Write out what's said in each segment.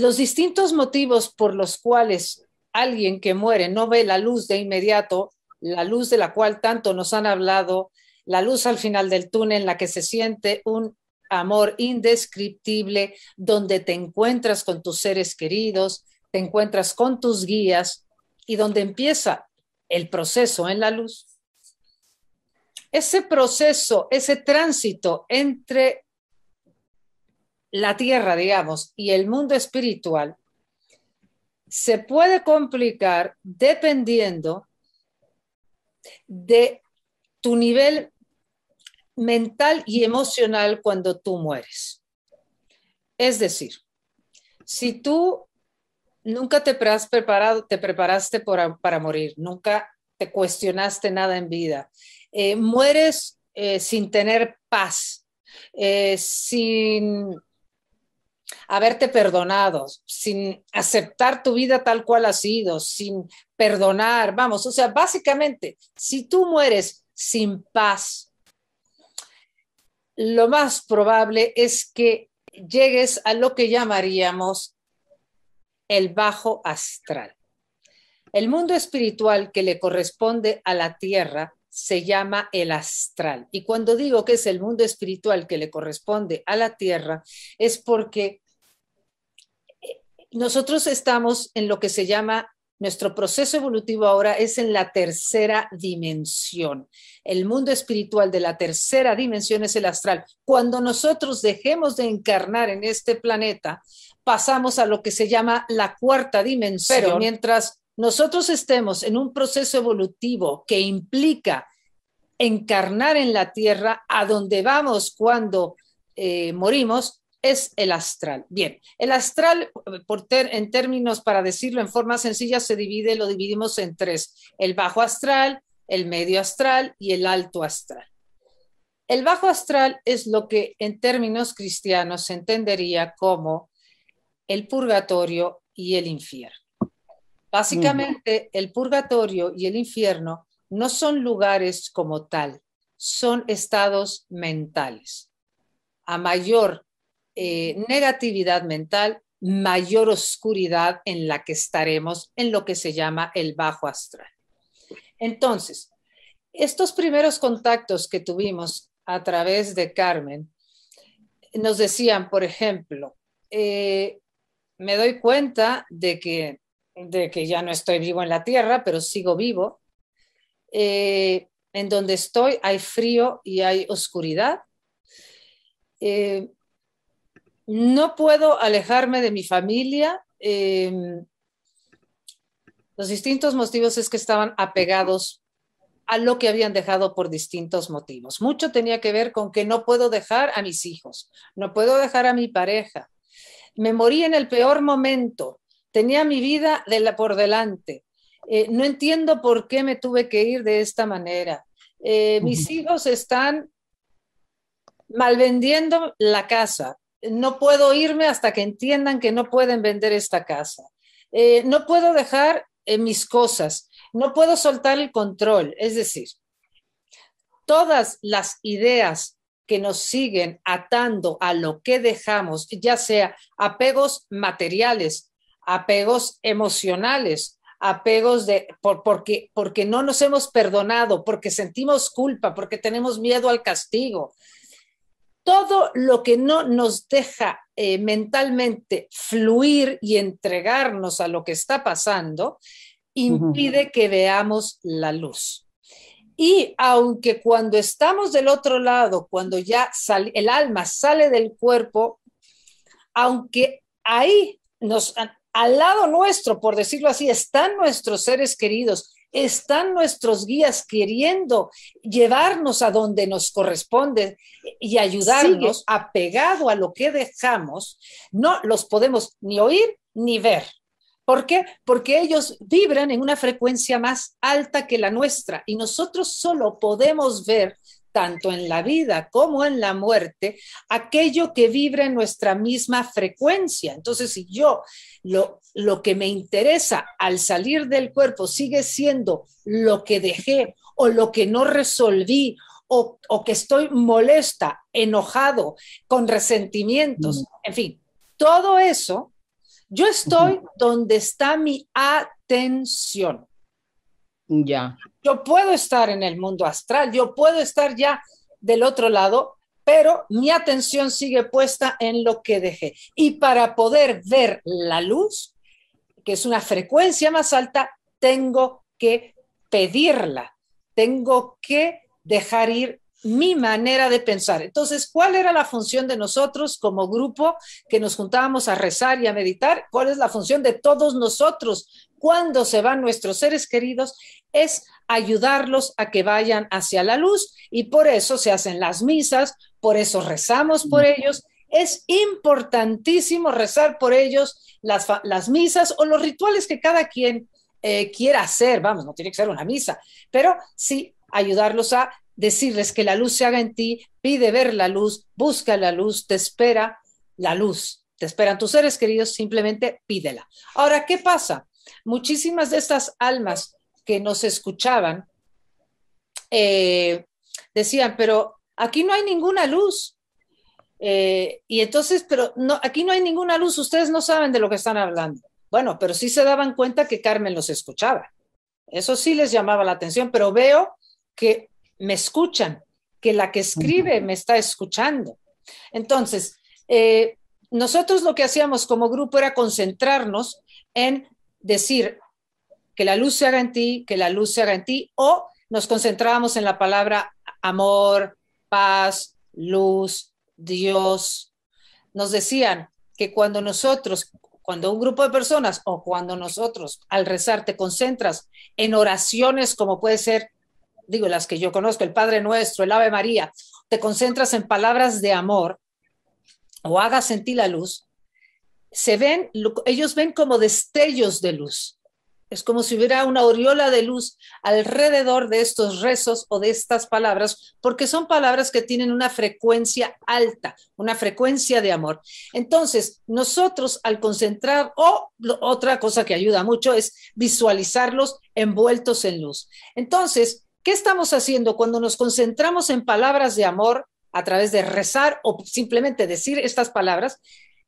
Los distintos motivos por los cuales alguien que muere no ve la luz de inmediato, la luz de la cual tanto nos han hablado, la luz al final del túnel en la que se siente un amor indescriptible, donde te encuentras con tus seres queridos, te encuentras con tus guías y donde empieza el proceso en la luz. Ese proceso, ese tránsito entre la tierra, digamos, y el mundo espiritual, se puede complicar dependiendo de tu nivel mental y emocional cuando tú mueres. Es decir, si tú nunca te has preparado, te preparaste para morir, nunca te cuestionaste nada en vida, eh, mueres eh, sin tener paz, eh, sin haberte perdonado, sin aceptar tu vida tal cual ha sido, sin perdonar, vamos, o sea, básicamente, si tú mueres sin paz, lo más probable es que llegues a lo que llamaríamos el bajo astral. El mundo espiritual que le corresponde a la tierra se llama el astral. Y cuando digo que es el mundo espiritual que le corresponde a la tierra, es porque nosotros estamos en lo que se llama nuestro proceso evolutivo ahora es en la tercera dimensión. El mundo espiritual de la tercera dimensión es el astral. Cuando nosotros dejemos de encarnar en este planeta, pasamos a lo que se llama la cuarta dimensión. Pero mientras nosotros estemos en un proceso evolutivo que implica encarnar en la Tierra, a donde vamos cuando eh, morimos, es el astral. Bien, el astral, por en términos para decirlo en forma sencilla, se divide, lo dividimos en tres, el bajo astral, el medio astral y el alto astral. El bajo astral es lo que en términos cristianos se entendería como el purgatorio y el infierno. Básicamente, el purgatorio y el infierno no son lugares como tal, son estados mentales. A mayor eh, negatividad mental, mayor oscuridad en la que estaremos en lo que se llama el bajo astral. Entonces, estos primeros contactos que tuvimos a través de Carmen nos decían, por ejemplo, eh, me doy cuenta de que, de que ya no estoy vivo en la Tierra, pero sigo vivo. Eh, en donde estoy hay frío y hay oscuridad no puedo alejarme de mi familia. Em, los distintos motivos es que estaban apegados a lo que habían dejado por distintos motivos. Mucho tenía que ver con que no puedo dejar a mis hijos, no puedo dejar a mi pareja. Me morí en el peor momento, tenía mi vida por delante. Eh, no entiendo por qué me tuve que ir de esta manera. Eh, mis hijos están malvendiendo la casa, no puedo irme hasta que entiendan que no pueden vender esta casa. Eh, no puedo dejar eh, mis cosas, no puedo soltar el control. Es decir, todas las ideas que nos siguen atando a lo que dejamos, ya sea apegos materiales, apegos emocionales, apegos de porque porque no nos hemos perdonado, porque sentimos culpa, porque tenemos miedo al castigo, todo lo que no nos deja eh, mentalmente fluir y entregarnos a lo que está pasando, impide que veamos la luz. Y aunque cuando estamos del otro lado, cuando ya el alma sale del cuerpo, aunque ahí al lado nuestro, por decirlo así, están nuestros seres queridos están nuestros guías queriendo llevarnos a donde nos corresponde y ayudarnos apegado a lo que dejamos, no los podemos ni oír ni ver. ¿Por qué? Porque ellos vibran en una frecuencia más alta que la nuestra y nosotros solo podemos ver tanto en la vida como en la muerte, aquello que vibra en nuestra misma frecuencia. Entonces, si yo lo, lo que me interesa al salir del cuerpo sigue siendo lo que dejé o lo que no resolví o que estoy molesta, enojado, con resentimientos, en fin, todo eso, yo estoy donde está mi atención. Ya. Yo puedo estar en el mundo astral, yo puedo estar ya del otro lado, pero mi atención sigue puesta en lo que dejé. Y para poder ver la luz, que es una frecuencia más alta, tengo que pedirla, tengo que dejar ir mi manera de pensar. Entonces, ¿cuál era la función de nosotros como grupo que nos juntábamos a rezar y a meditar? ¿Cuál es la función de todos nosotros cuando se van nuestros seres queridos? Es ayudarlos a que vayan hacia la luz y por eso se hacen las misas, por eso rezamos por ellos. Es importantísimo rezar por ellos las, misas o los rituales que cada quien eh, quiera hacer. Vamos, no tiene que ser una misa, pero sí ayudarlos a decirles que la luz se haga en ti, pide ver la luz, busca la luz, te espera la luz, te esperan tus seres queridos, simplemente pídela. Ahora, ¿qué pasa? Muchísimas de estas almas que nos escuchaban eh, decían, pero aquí no hay ninguna luz. Eh, y entonces, pero no, aquí no hay ninguna luz, ustedes no saben de lo que están hablando. Bueno, pero sí se daban cuenta que Carmen los escuchaba. Eso sí les llamaba la atención, pero veo que me escuchan, que la que escribe me está escuchando. Entonces, eh, nosotros lo que hacíamos como grupo era concentrarnos en decir que la luz se haga en ti, que la luz se haga en ti, o nos concentrábamos en la palabra amor, paz, luz, Dios. Nos decían que cuando nosotros, cuando un grupo de personas o cuando nosotros al rezar te concentras en oraciones como puede ser digo, las que yo conozco, el Padre Nuestro, el Ave María, te concentras en palabras de amor o hagas sentir la luz, se ven, ellos ven como destellos de luz. Es como si hubiera una aureola de luz alrededor de estos rezos o de estas palabras, porque son palabras que tienen una frecuencia alta, una frecuencia de amor. Entonces, nosotros al concentrar, o otra cosa que ayuda mucho es visualizarlos envueltos en luz. Entonces, ¿Qué estamos haciendo cuando nos concentramos en palabras de amor a través de rezar o simplemente decir estas palabras?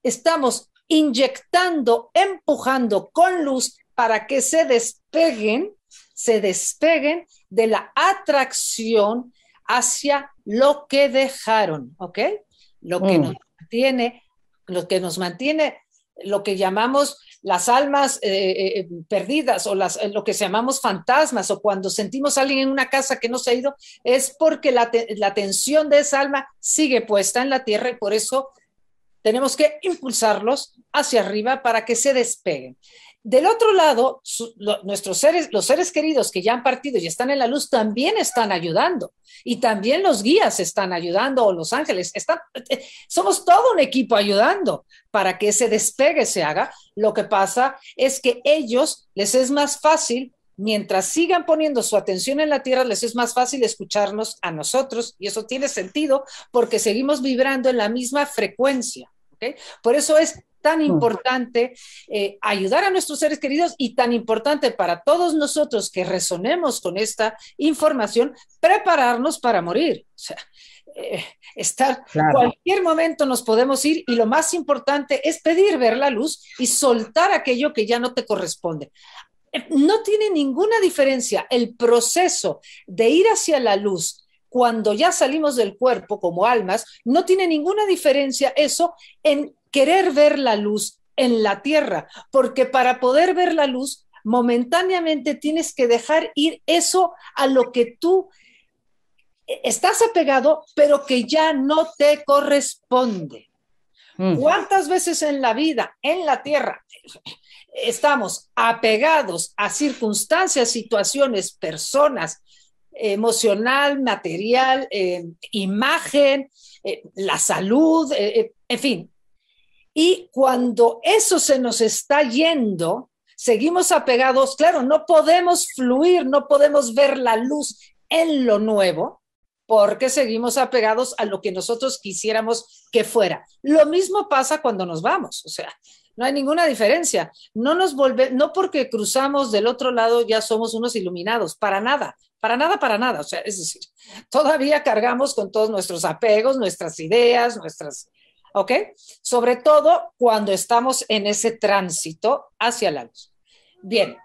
Estamos inyectando, empujando con luz para que se despeguen, se despeguen de la atracción hacia lo que dejaron, ¿ok? Lo que mm. nos mantiene, lo que nos mantiene lo que llamamos las almas eh, eh, eh, perdidas o lo que llamamos fantasmas o cuando sentimos a alguien en una casa que no se ha ido, es porque la, la tensión de esa alma sigue puesta en la tierra y por eso tenemos que impulsarlos hacia arriba para que se despeguen. Del otro lado, nuestros seres, los seres queridos que ya han partido y están en la luz también están ayudando. Y también los guías están ayudando o los ángeles. Están, eh, somos todo un equipo ayudando para que ese despegue se haga. Lo que pasa es que ellos les es más fácil mientras sigan poniendo su atención en la tierra, les es más fácil escucharnos a nosotros, y eso tiene sentido porque seguimos vibrando en la misma frecuencia. Por eso es tan mm. importante eh, ayudar a nuestros seres queridos y tan importante para todos nosotros que resonemos con esta información, prepararnos para morir. O sea, eh, estar, cualquier momento nos podemos ir y lo más importante es pedir ver la luz y soltar aquello que ya no te corresponde. Eh, no tiene ninguna diferencia el proceso de ir hacia la luz cuando ya salimos del cuerpo como almas, no tiene ninguna diferencia eso en querer ver la luz en la tierra, porque para poder ver la luz, momentáneamente tienes que dejar ir eso a lo que tú estás apegado, pero que ya no te corresponde. Mm. ¿Cuántas veces en la vida, en la tierra, estamos apegados a circunstancias, situaciones, personas, emocional, material, eh, imagen, eh, la salud, eh, en fin, y cuando eso se nos está yendo, seguimos apegados, claro, no podemos fluir, no podemos ver la luz en lo nuevo, porque seguimos apegados a lo que nosotros quisiéramos que fuera. Lo mismo pasa cuando nos vamos, o sea, no hay ninguna diferencia. No nos volvemos, no porque cruzamos del otro lado ya somos unos iluminados, para nada, para nada, para nada. O sea, es decir, todavía cargamos con todos nuestros apegos, nuestras ideas, nuestras ¿ok? Sobre todo cuando estamos en ese tránsito hacia la luz. Bien,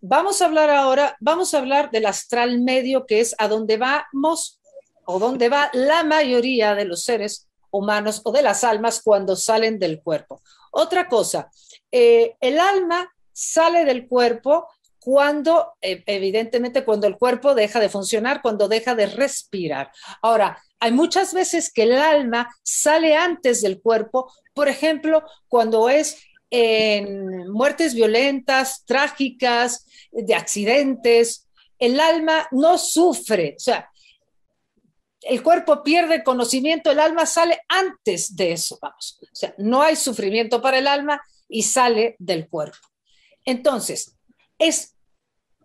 vamos a hablar ahora, vamos a hablar del astral medio, que es a donde vamos o donde va la mayoría de los seres humanos o de las almas cuando salen del cuerpo. Otra cosa, eh, el alma sale del cuerpo cuando, eh, evidentemente, cuando el cuerpo deja de funcionar, cuando deja de respirar. Ahora, hay muchas veces que el alma sale antes del cuerpo, por ejemplo, cuando es en muertes violentas, trágicas, de accidentes, el alma no sufre, o sea, el cuerpo pierde conocimiento, el alma sale antes de eso, vamos. O sea, no hay sufrimiento para el alma y sale del cuerpo. Entonces, es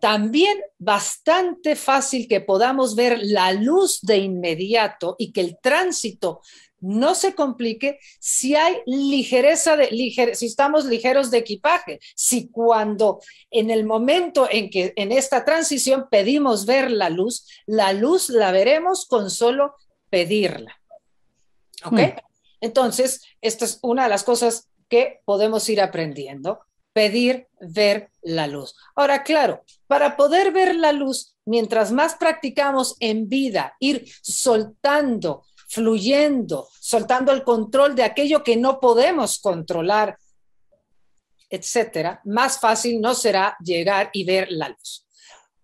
también bastante fácil que podamos ver la luz de inmediato y que el tránsito no se complique si hay ligereza de si estamos ligeros de equipaje, si cuando en el momento en que en esta transición pedimos ver la luz, la luz la veremos con solo pedirla. ¿Ok? Mm. Entonces, esta es una de las cosas que podemos ir aprendiendo pedir ver la luz. Ahora, claro, para poder ver la luz, mientras más practicamos en vida, ir soltando, fluyendo, soltando el control de aquello que no podemos controlar, etcétera, más fácil nos será llegar y ver la luz.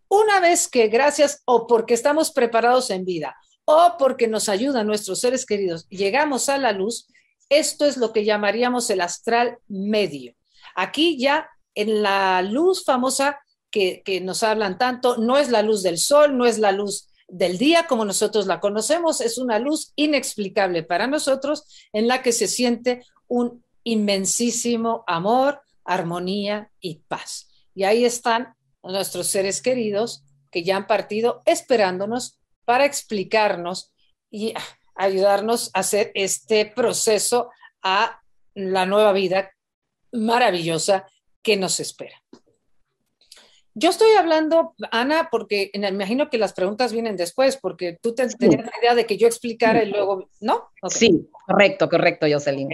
Una vez que gracias o porque estamos preparados en vida o porque nos ayudan nuestros seres queridos, llegamos a la luz, esto es lo que llamaríamos el astral medio Aquí ya en la luz famosa que, nos hablan tanto, no es la luz del sol, no es la luz del día como nosotros la conocemos, es una luz inexplicable para nosotros en la que se siente un inmensísimo amor, armonía y paz. Y ahí están nuestros seres queridos que ya han partido esperándonos para explicarnos y ayudarnos a hacer este proceso a la nueva vida maravillosa que nos espera. Yo estoy hablando, Ana, porque me imagino que las preguntas vienen después, porque tú te, tenías la idea de que yo explicara luego, ¿no? Sí, correcto, correcto, Jocelyn.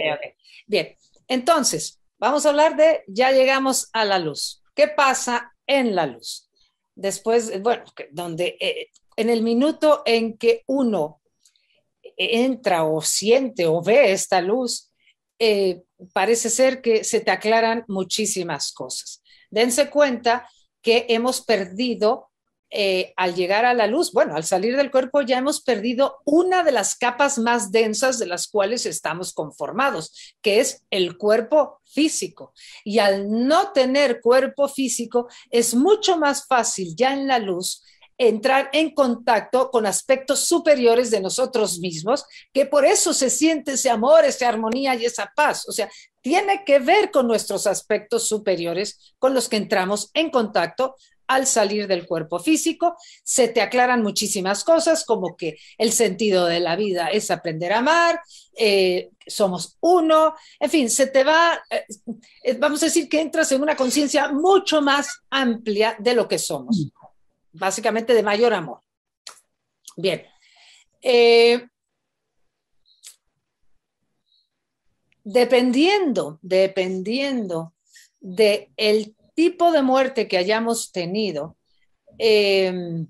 Bien, entonces, vamos a hablar de ya llegamos a la luz. ¿Qué pasa en la luz? Después, bueno, donde eh, en el minuto en que uno eh, entra o siente o ve esta luz, eh, parece ser que se te aclaran muchísimas cosas. Dense cuenta que hemos perdido, eh, al llegar a la luz, bueno, al salir del cuerpo ya hemos perdido una de las capas más densas de las cuales estamos conformados, que es el cuerpo físico. Y al no tener cuerpo físico, es mucho más fácil ya en la luz entrar en contacto con aspectos superiores de nosotros mismos, que por eso se siente ese amor, esa armonía y esa paz. O sea, tiene que ver con nuestros aspectos superiores con los que entramos en contacto al salir del cuerpo físico. Se te aclaran muchísimas cosas, como que el sentido de la vida es aprender a amar, eh, somos uno, en fin, se te va, eh, eh, vamos a decir que entras en una conciencia mucho más amplia de lo que somos básicamente de mayor amor. Bien. Eh, dependiendo, dependiendo de el tipo de muerte que hayamos tenido, em,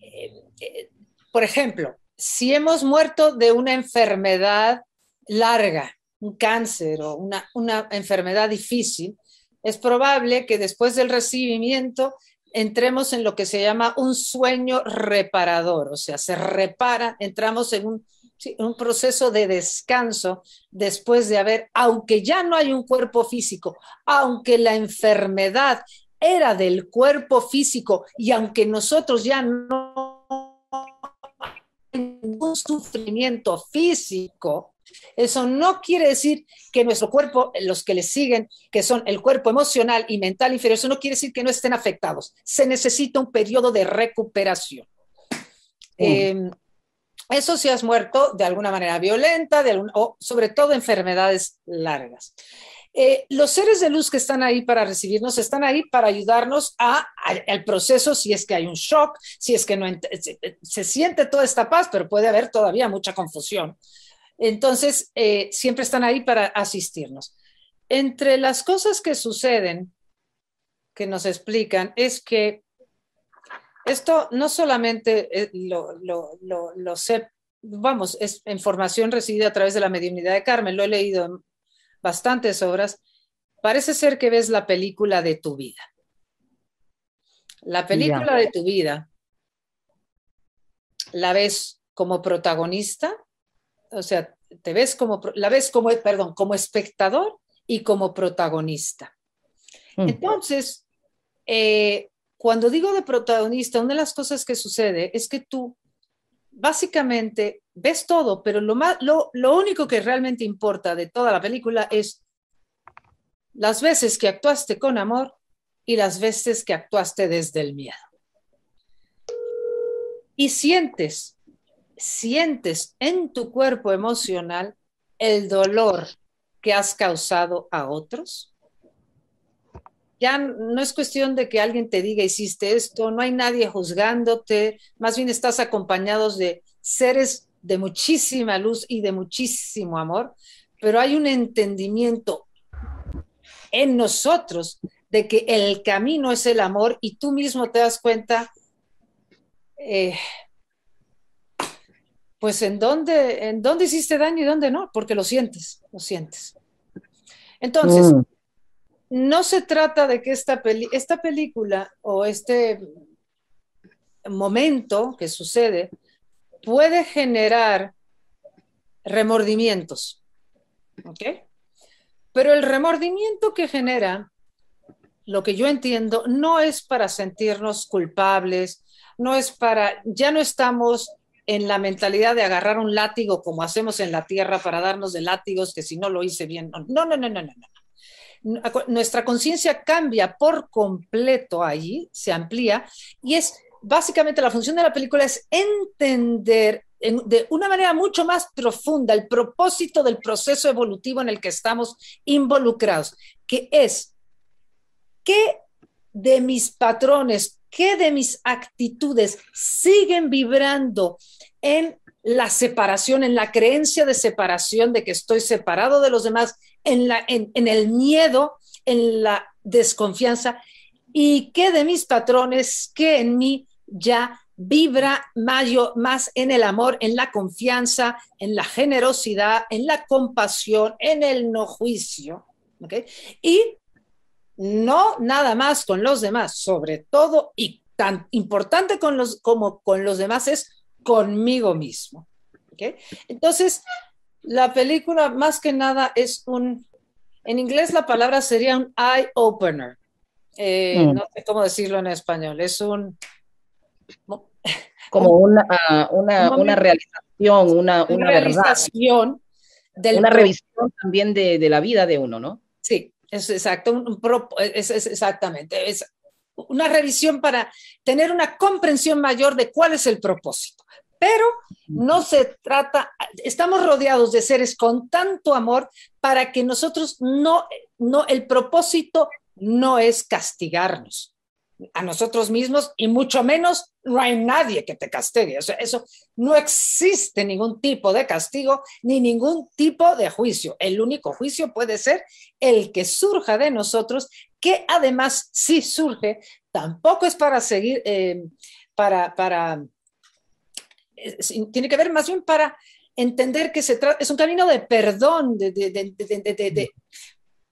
eh, por ejemplo, si hemos muerto de una enfermedad larga, un cáncer o una, una enfermedad difícil, es probable que después del recibimiento entremos en lo que se llama un sueño reparador, o sea, se repara, entramos en un, proceso de descanso después de haber, aunque ya no hay un cuerpo físico, aunque la enfermedad era del cuerpo físico y aunque nosotros ya no hay ningún sufrimiento físico, eso no quiere decir que nuestro cuerpo, los que le siguen, que son el cuerpo emocional y mental inferior, eso no quiere decir que no estén afectados. Se necesita un periodo de recuperación. Em, eso si has muerto de alguna manera violenta, o sobre todo enfermedades largas. Eh, los seres de luz que están ahí para recibirnos están ahí para ayudarnos a, al proceso si es que hay un shock, si es que no se, siente toda esta paz, pero puede haber todavía mucha confusión entonces, eh, siempre están ahí para asistirnos. Entre las cosas que suceden, que nos explican, es que esto no solamente eh, lo, sé, vamos, es información recibida a través de la mediunidad de Carmen, lo he leído en bastantes obras, parece ser que ves la película de tu vida. La película de tu vida la ves como protagonista o sea, te ves como, la ves como, perdón, como espectador y como protagonista. Mm. Entonces, eh, cuando digo de protagonista, una de las cosas que sucede es que tú básicamente ves todo, pero lo, más, lo, lo único que realmente importa de toda la película es las veces que actuaste con amor y las veces que actuaste desde el miedo. Y sientes sientes en tu cuerpo emocional el dolor que has causado a otros? Ya no es cuestión de que alguien te diga hiciste esto, no hay nadie juzgándote, más bien estás acompañados de seres de muchísima luz y de muchísimo amor, pero hay un entendimiento en nosotros de que el camino es el amor y tú mismo te das cuenta eh, pues en dónde, en dónde hiciste daño y dónde no, porque lo sientes, lo sientes. Entonces, mm. no se trata de que esta, esta película o este momento que sucede puede generar remordimientos. ¿Ok? Pero el remordimiento que genera, lo que yo entiendo, no es para sentirnos culpables, no es para, ya no estamos en la mentalidad de agarrar un látigo como hacemos en la tierra para darnos de látigos, que si no lo hice bien, no, no, no, no, no, no. Nuestra conciencia cambia por completo allí, se amplía y es básicamente la función de la película es entender de una manera mucho más profunda el propósito del proceso evolutivo en el que estamos involucrados, que es qué de mis patrones, qué de mis actitudes siguen vibrando en la separación, en la creencia de separación, de que estoy separado de los demás, en, la, en, el miedo, en la desconfianza, y qué de mis patrones, qué en mí ya vibra mayo, más en el amor, en la confianza, en la generosidad, en la compasión, en el no juicio. ¿okay? Y no nada más con los demás, sobre todo y tan importante con los, como con los demás es conmigo mismo. ¿okay? Entonces, la película más que nada es un, en inglés la palabra sería un eye opener. Eh, mm. No sé cómo decirlo en español, es un... Como una, ah, una, una realización, una, una, revisión también de, de la vida de uno, ¿no? Sí, es exacto, es, exactamente, es una revisión para tener una comprensión mayor de cuál es el propósito. Pero no se trata, estamos rodeados de seres con tanto amor para que nosotros no, no, el propósito no es castigarnos a nosotros mismos y mucho menos no hay nadie que te castigue. O sea, eso no existe ningún tipo de castigo ni ningún tipo de juicio. El único juicio puede ser el que surja de nosotros, que además si surge, tampoco es para seguir, eh, para, para, eh, tiene que ver más bien para entender que se trata, es un camino de perdón, de, de, de, de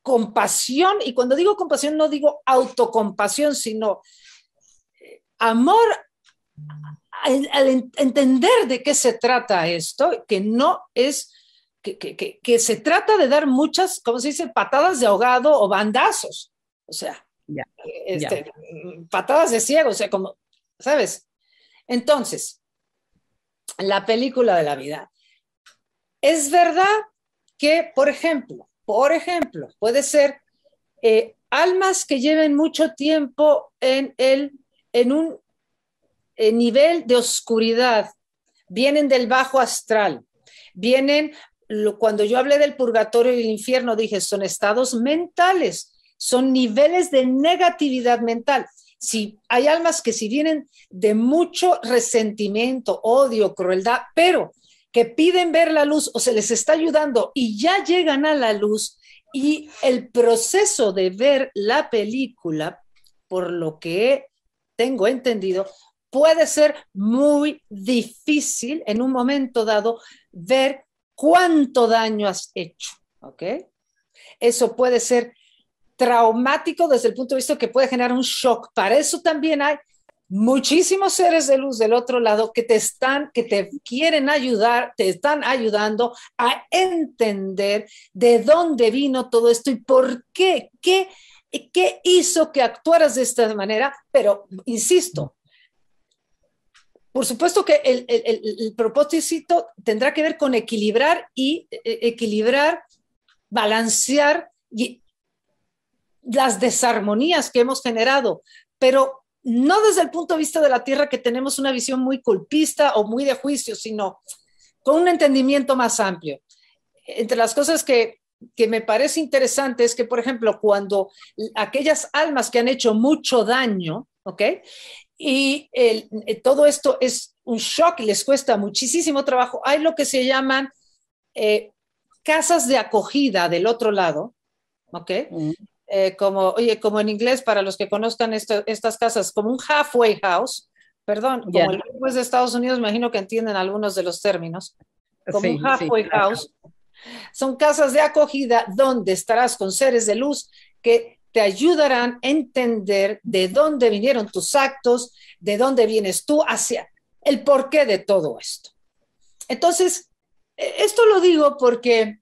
compasión, y cuando digo compasión no digo autocompasión, sino eh, amor al, entender de qué se trata esto, que no es, que, se trata de dar muchas, como se dice?, patadas de ahogado o bandazos, o sea, eh, este, patadas de ciego, o sea, como, ¿sabes? Entonces, la película de la vida. Es verdad que, por ejemplo, por ejemplo, puede ser eh, almas que lleven mucho tiempo en, el, en un eh, nivel de oscuridad, vienen del bajo astral, vienen, cuando yo hablé del purgatorio y el infierno, dije, son estados mentales, son niveles de negatividad mental. Si hay almas que si vienen de mucho resentimiento, odio, crueldad, pero que piden ver la luz o se les está ayudando y ya llegan a la luz y el proceso de ver la película, por lo que tengo entendido, puede ser muy difícil en un momento dado ver cuánto daño has hecho, Eso puede ser traumático desde el punto de vista que puede generar un shock. Para eso también hay muchísimos seres de luz del otro lado que te están, que te quieren ayudar, te están ayudando a entender de dónde vino todo esto y por qué, qué, qué hizo que actuaras de esta manera, pero insisto. Por supuesto que el, propósito tendrá que ver con equilibrar y e, equilibrar, balancear y las desarmonías que hemos generado, pero no desde el punto de vista de la tierra que tenemos una visión muy culpista o muy de juicio, sino con un entendimiento más amplio. Entre las cosas que, me parece interesante es que, por ejemplo, cuando aquellas almas que han hecho mucho daño, ¿ok? Y todo esto es un shock, y les cuesta muchísimo trabajo, hay lo que se llaman eh, casas de acogida del otro lado, ¿ok? Mm. Eh, como, oye, como en inglés, para los que conozcan estas casas, como un halfway house, perdón, como el pues, de Estados Unidos, imagino que entienden algunos de los términos, como un halfway house. Son casas de acogida donde estarás con seres de luz que te ayudarán a entender de dónde vinieron tus actos, de dónde vienes tú, hacia el porqué de todo esto. Entonces, e-, esto lo digo porque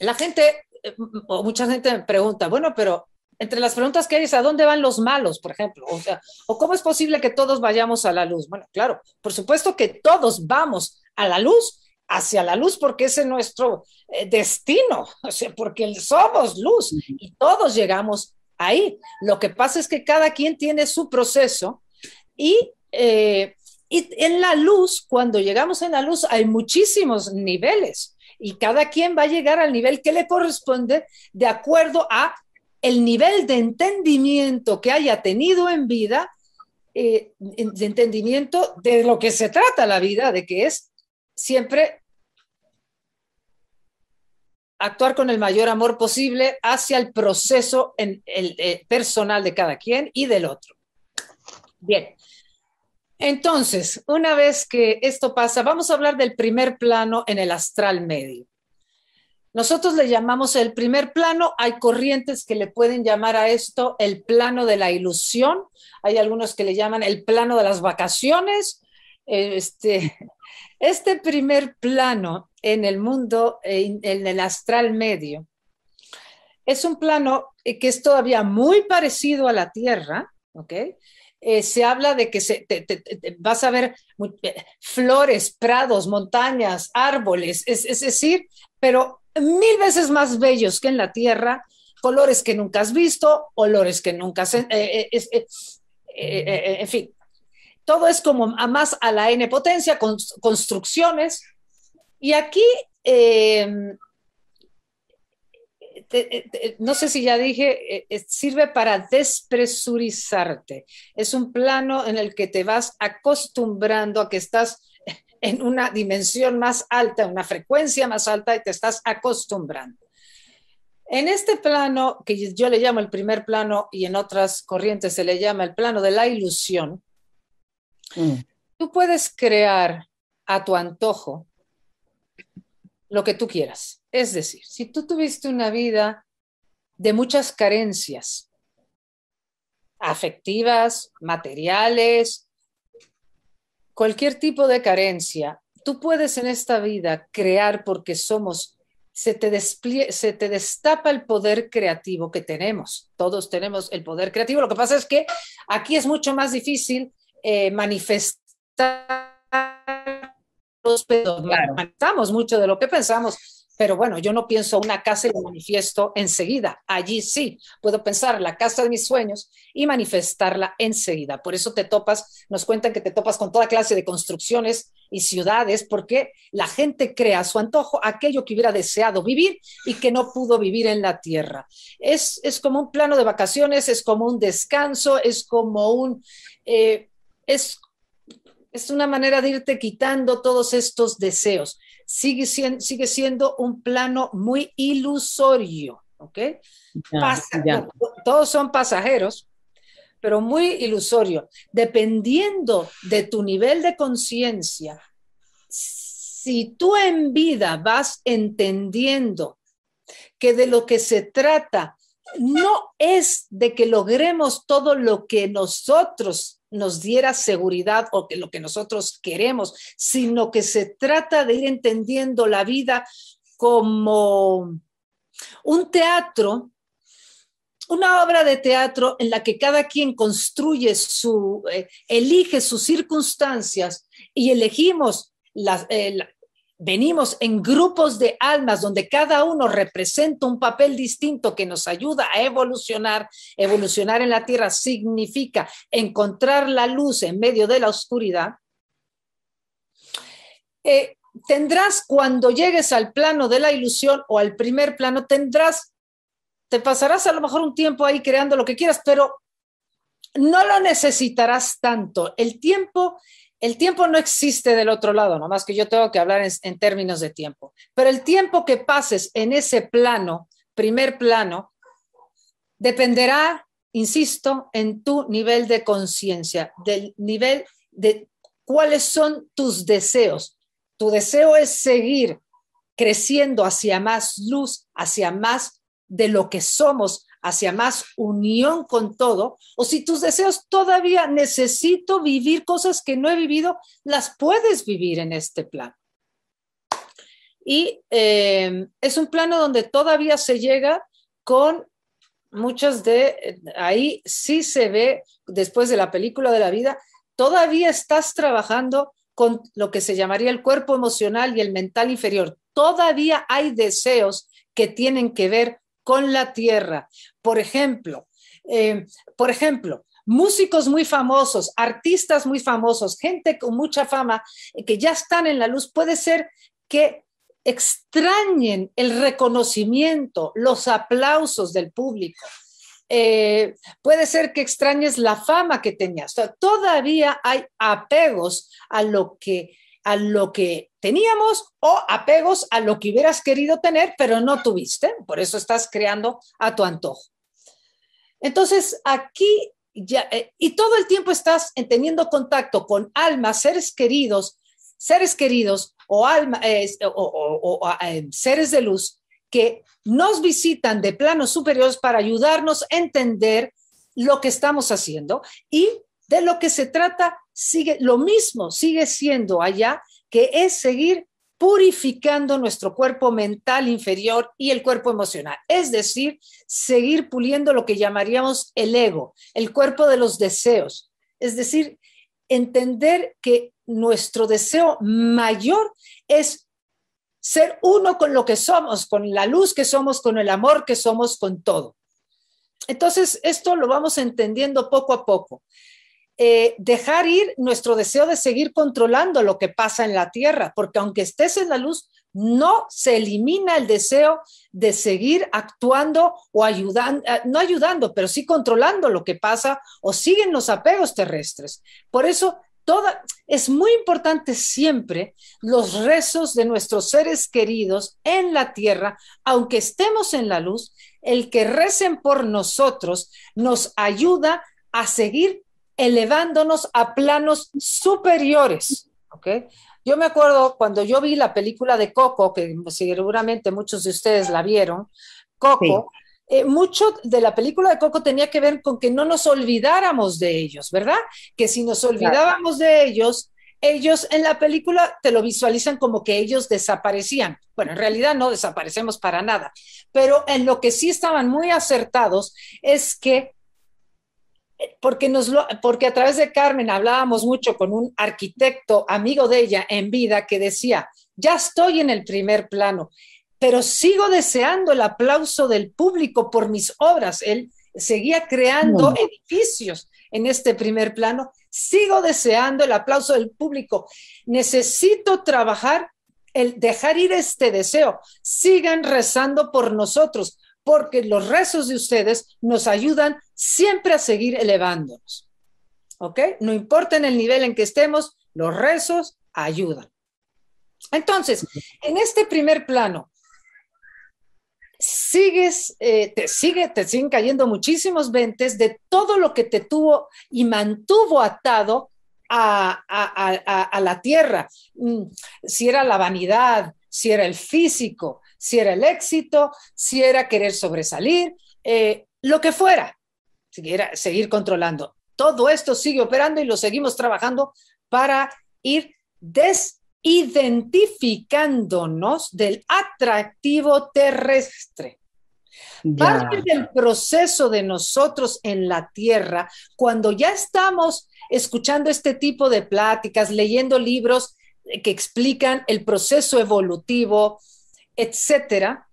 la gente eh, mucha gente me pregunta, bueno, pero entre las preguntas que hay es ¿a dónde van los malos, por ejemplo? O sea, ¿o cómo es posible que todos vayamos a la luz? Bueno, claro, por supuesto que todos vamos a la luz, hacia la luz, porque ese es nuestro eh, destino, o sea, porque somos luz y todos llegamos ahí. Lo que pasa es que cada quien tiene su proceso y, eh, y en la luz, cuando llegamos en la luz, hay muchísimos niveles y cada quien va a llegar al nivel que le corresponde de acuerdo a el nivel de entendimiento que haya tenido en vida, eh, de entendimiento de lo que se trata la vida, de que es siempre actuar con el mayor amor posible hacia el proceso en el, eh, personal de cada quien y del otro. Bien, entonces, una vez que esto pasa, vamos a hablar del primer plano en el astral medio. Nosotros le llamamos el primer plano, hay corrientes que le pueden llamar a esto el plano de la ilusión, hay algunos que le llaman el plano de las vacaciones. Este, este primer plano en el mundo, en, en el astral medio, es un plano que es todavía muy parecido a la Tierra, ¿ok? Eh, se habla de que se, vas a ver eh, flores, prados, montañas, árboles, es, decir, pero mil veces más bellos que en la tierra, colores que nunca has visto, olores que nunca has... Eh, en fin, todo es como a más a la N potencia, con, construcciones. Y aquí eh, no sé si ya dije, eh, sirve para despresurizarte. Es un plano en el que te vas acostumbrando a que estás en una dimensión más alta, una frecuencia más alta y te estás acostumbrando. En este plano, que yo le llamo el primer plano y en otras corrientes se le llama el plano de la ilusión, mm. tú puedes crear a tu antojo lo que tú quieras. Es decir, si tú tuviste una vida de muchas carencias afectivas, materiales, cualquier tipo de carencia, tú puedes en esta vida crear porque somos, se te, se te destapa el poder creativo que tenemos. Todos tenemos el poder creativo. Lo que pasa es que aquí es mucho más difícil eh, manifestar pero mucho de lo que pensamos. Pero bueno, yo no pienso una casa y manifiesto enseguida. Allí sí, puedo pensar la casa de mis sueños y manifestarla enseguida. Por eso te topas, nos cuentan que te topas con toda clase de construcciones y ciudades, porque la gente crea a su antojo aquello que hubiera deseado vivir y que no pudo vivir en la tierra. Es, es como un plano de vacaciones, es como un descanso, es como un... Eh, es es una manera de irte quitando todos estos deseos. Sigue, siendo un plano muy ilusorio, ¿ok? Todos son pasajeros, pero muy ilusorio. Dependiendo de tu nivel de conciencia, si tú en vida vas entendiendo que de lo que se trata no es de que logremos todo lo que nosotros nos diera seguridad o que lo que nosotros queremos, sino que se trata de ir entendiendo la vida como un teatro, una obra de teatro en la que cada quien construye su, eh, elige sus circunstancias y elegimos las eh, la, venimos en grupos de almas donde cada uno representa un papel distinto que nos ayuda a evolucionar. Evolucionar en la tierra significa encontrar la luz en medio de la oscuridad. Eh, tendrás cuando llegues al plano de la ilusión o al primer plano, tendrás, te pasarás a lo mejor un tiempo ahí creando lo que quieras, pero no lo necesitarás tanto. El tiempo el tiempo no existe del otro lado, nomás que yo tengo que hablar en, términos de tiempo. Pero el tiempo que pases en ese plano, primer plano, dependerá, insisto, en tu nivel de conciencia, del nivel de cuáles son tus deseos. Tu deseo es seguir creciendo hacia más luz, hacia más de lo que somos, hacia más unión con todo, o si tus deseos todavía necesito vivir cosas que no he vivido, las puedes vivir en este plano. Y em, es un plano donde todavía se llega con muchas de, ahí sí se ve, después de la película de la vida, todavía estás trabajando con lo que se llamaría el cuerpo emocional y el mental inferior. Todavía hay deseos que tienen que ver con la tierra. Por ejemplo, eh, por ejemplo, músicos muy famosos, artistas muy famosos, gente con mucha fama eh, que ya están en la luz, puede ser que extrañen el reconocimiento, los aplausos del público. Eh, puede ser que extrañes la fama que tenías. todavía hay apegos a lo que a lo que teníamos o apegos a lo que hubieras querido tener, pero no tuviste. Por eso estás creando a tu antojo. Entonces, aquí ya, eh, y todo el tiempo estás teniendo contacto con almas, seres queridos, seres queridos o, alma, o, o, eh, seres de luz que nos visitan de planos superiores para ayudarnos a entender lo que estamos haciendo y de lo que se trata sigue lo mismo, sigue siendo allá, que es seguir purificando nuestro cuerpo mental inferior y el cuerpo emocional. Es decir, seguir puliendo lo que llamaríamos el ego, el cuerpo de los deseos. Es decir, entender que nuestro deseo mayor es ser uno con lo que somos, con la luz que somos, con el amor que somos, con todo. Entonces, esto lo vamos entendiendo poco a poco. Eh, dejar ir nuestro deseo de seguir controlando lo que pasa en la tierra, porque aunque estés en la luz, no se elimina el deseo de seguir actuando o ayudando, eh, no ayudando, pero sí controlando lo que pasa o siguen los apegos terrestres. Por eso Toda, es muy importante siempre los rezos de nuestros seres queridos en la tierra, aunque estemos en la luz, el que recen por nosotros nos ayuda a seguir elevándonos a planos superiores. ¿okay? Yo me acuerdo cuando yo vi la película de Coco, que seguramente muchos de ustedes la vieron, Coco, eh, mucho de la película de Coco tenía que ver con que no nos olvidáramos de ellos, ¿verdad? Que si nos olvidábamos de ellos, ellos en la película te lo visualizan como que ellos desaparecían. Bueno, en realidad no desaparecemos para nada, pero en lo que sí estaban muy acertados es que porque, nos lo, porque a través de Carmen hablábamos mucho con un arquitecto amigo de ella en vida que decía, ya estoy en el primer plano, pero sigo deseando el aplauso del público por mis obras. Él seguía creando edificios en este primer plano, sigo deseando el aplauso del público. Necesito trabajar el dejar ir este deseo. Sigan rezando por nosotros porque los rezos de ustedes nos ayudan siempre a seguir elevándonos. ¿Ok? No importa en el nivel en que estemos, los rezos ayudan. Entonces, en este primer plano, sigues, eh, te, te siguen cayendo muchísimos ventes de todo lo que te tuvo y mantuvo atado a la tierra. Mm, si era la vanidad, si era el físico, si era el éxito, si era querer sobresalir, eh, lo que fuera, si era seguir controlando. Todo esto sigue operando y lo seguimos trabajando para ir desidentificándonos del atractivo terrestre. Parte del proceso de nosotros en la tierra, cuando ya estamos escuchando este tipo de pláticas, leyendo libros eh, que explican el proceso evolutivo, etcétera,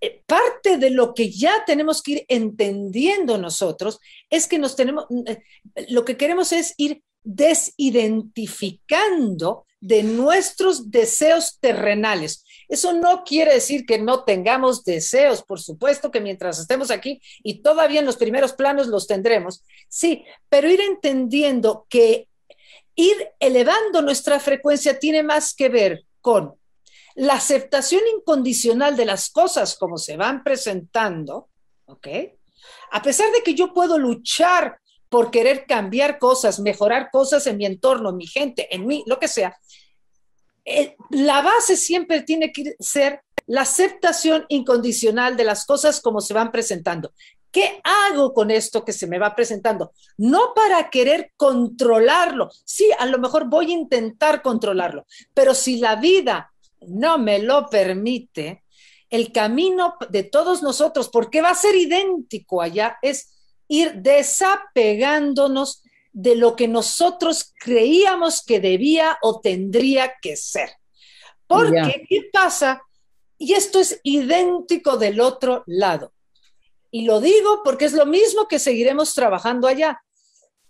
eh, parte de lo que ya tenemos que ir entendiendo nosotros es que nos tenemos, mm, eh, lo que queremos es ir desidentificando de nuestros deseos terrenales. Eso no quiere decir que no tengamos deseos, por supuesto que mientras estemos aquí y todavía en los primeros planos los tendremos, sí, pero ir entendiendo que ir elevando nuestra frecuencia tiene más que ver con la aceptación incondicional de las cosas como se van presentando, ¿ok? A pesar de que yo puedo luchar por querer cambiar cosas, mejorar cosas en mi entorno, mi gente, en mí, lo que sea, eh, la base siempre tiene que ser la aceptación incondicional de las cosas como se van presentando. ¿Qué hago con esto que se me va presentando? No para querer controlarlo. Sí, a lo mejor voy a intentar controlarlo, pero si la vida no me lo permite, el camino de todos nosotros, porque va a ser idéntico allá, es ir desapegándonos de lo que nosotros creíamos que debía o tendría que ser. Porque, ¿qué pasa? Y esto es idéntico del otro lado. Y lo digo porque es lo mismo que seguiremos trabajando allá.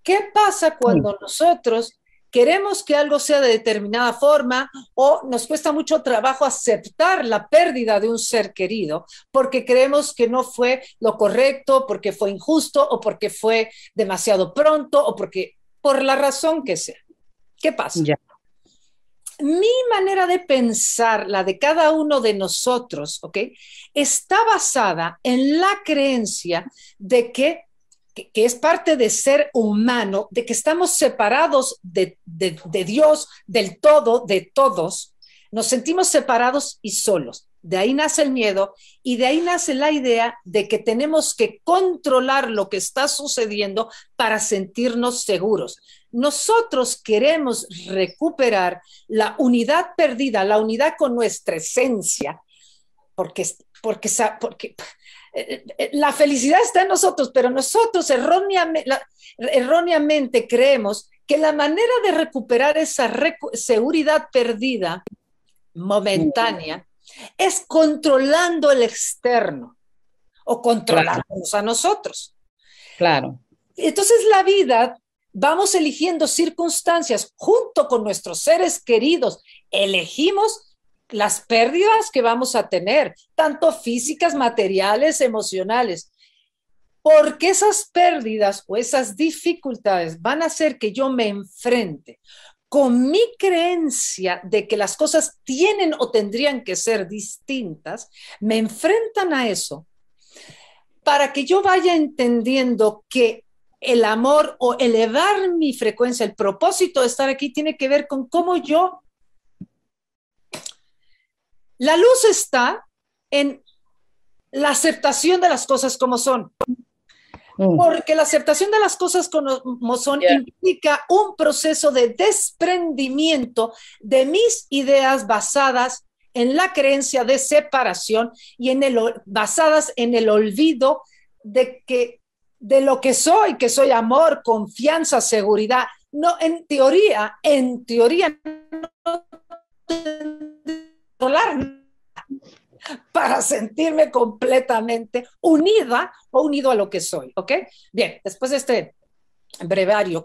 ¿Qué pasa cuando nosotros queremos que algo sea de determinada forma o nos cuesta mucho trabajo aceptar la pérdida de un ser querido porque creemos que no fue lo correcto, porque fue injusto o porque fue demasiado pronto o porque por la razón que sea. ¿Qué pasa? Mi manera de pensar, la de cada uno de nosotros, Está basada en la creencia de que que, es parte de ser humano, de que estamos separados de, Dios, del todo, de todos, nos sentimos separados y solos. De ahí nace el miedo y de ahí nace la idea de que tenemos que controlar lo que está sucediendo para sentirnos seguros. Nosotros queremos recuperar la unidad perdida, la unidad con nuestra esencia, porque, porque, porque, la felicidad está en nosotros, pero nosotros erróneamente, creemos que la manera de recuperar esa seguridad perdida momentánea es controlando el externo o controlándonos a nosotros. Claro. Entonces la vida vamos eligiendo circunstancias junto con nuestros seres queridos. Elegimos las pérdidas que vamos a tener, tanto físicas, materiales, emocionales. Porque esas pérdidas o esas dificultades van a hacer que yo me enfrente con mi creencia de que las cosas tienen o tendrían que ser distintas, me enfrentan a eso para que yo vaya entendiendo que el amor o elevar mi frecuencia, el propósito de estar aquí tiene que ver con cómo yo la luz está en la aceptación de las cosas como son. Mm. Porque la aceptación de las cosas como son implica un proceso de desprendimiento de mis ideas basadas en la creencia de separación y en el, basadas en el olvido de que de lo que soy, que soy amor, confianza, seguridad. No, en teoría, en teoría no para sentirme completamente unida o unido a lo que soy, ¿ok? Bien, después de este que, breviario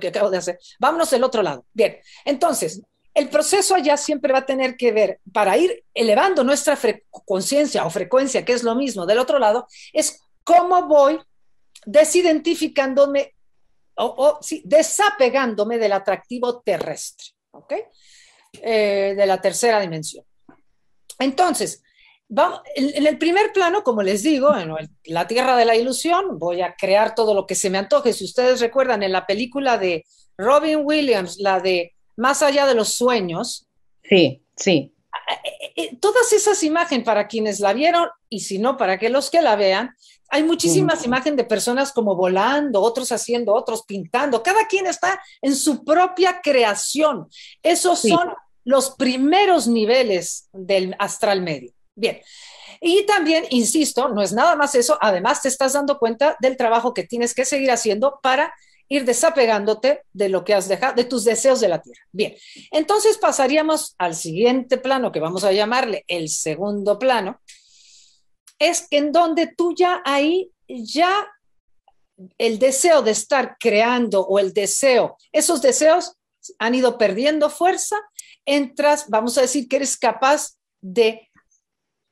que acabo de hacer, vámonos al otro lado. Bien, entonces, el proceso allá siempre va a tener que ver, para ir elevando nuestra conciencia o frecuencia, que es lo mismo del otro lado, es cómo voy desidentificándome o, o sí, desapegándome del atractivo terrestre, ¿ok? Eh, de la tercera dimensión. Entonces, en, el primer plano, como les digo, en la tierra de la ilusión, voy a crear todo lo que se me antoje. Si ustedes recuerdan en la película de Robin Williams, la de Más allá de los sueños. Sí, sí. Eh, eh, todas esas imágenes, para quienes la vieron y si no, para que los que la vean, hay muchísimas imágenes de personas como volando, otros haciendo, otros pintando. Cada quien está en su propia creación. Esos son los primeros niveles del astral medio. Bien, y también, insisto, no es nada más eso, además te estás dando cuenta del trabajo que tienes que seguir haciendo para ir desapegándote de lo que has dejado, de tus deseos de la tierra. Bien, entonces pasaríamos al siguiente plano, que vamos a llamarle el segundo plano, es en donde tú ya ahí, ya el deseo de estar creando o el deseo, esos deseos han ido perdiendo fuerza entras, vamos a decir que eres capaz de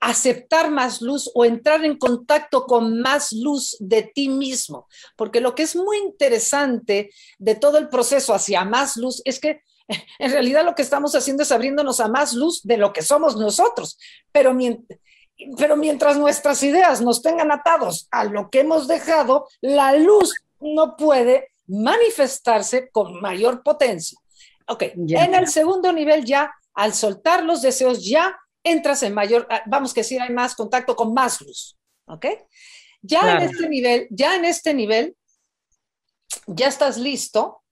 aceptar más luz o entrar en contacto con más luz de ti mismo. Porque lo que es muy interesante de todo el proceso hacia más luz es que en realidad lo que estamos haciendo es abriéndonos a más luz de lo que somos nosotros. Pero, mientras, nuestras ideas nos tengan atados a lo que hemos dejado, la luz no puede manifestarse con mayor potencia. Ok, en el segundo nivel ya, al soltar los deseos ya, entras en mayor, ah, vamos que decir, hay más contacto con más luz, ¿ok? Ya en este nivel, ya en este nivel, ya estás listo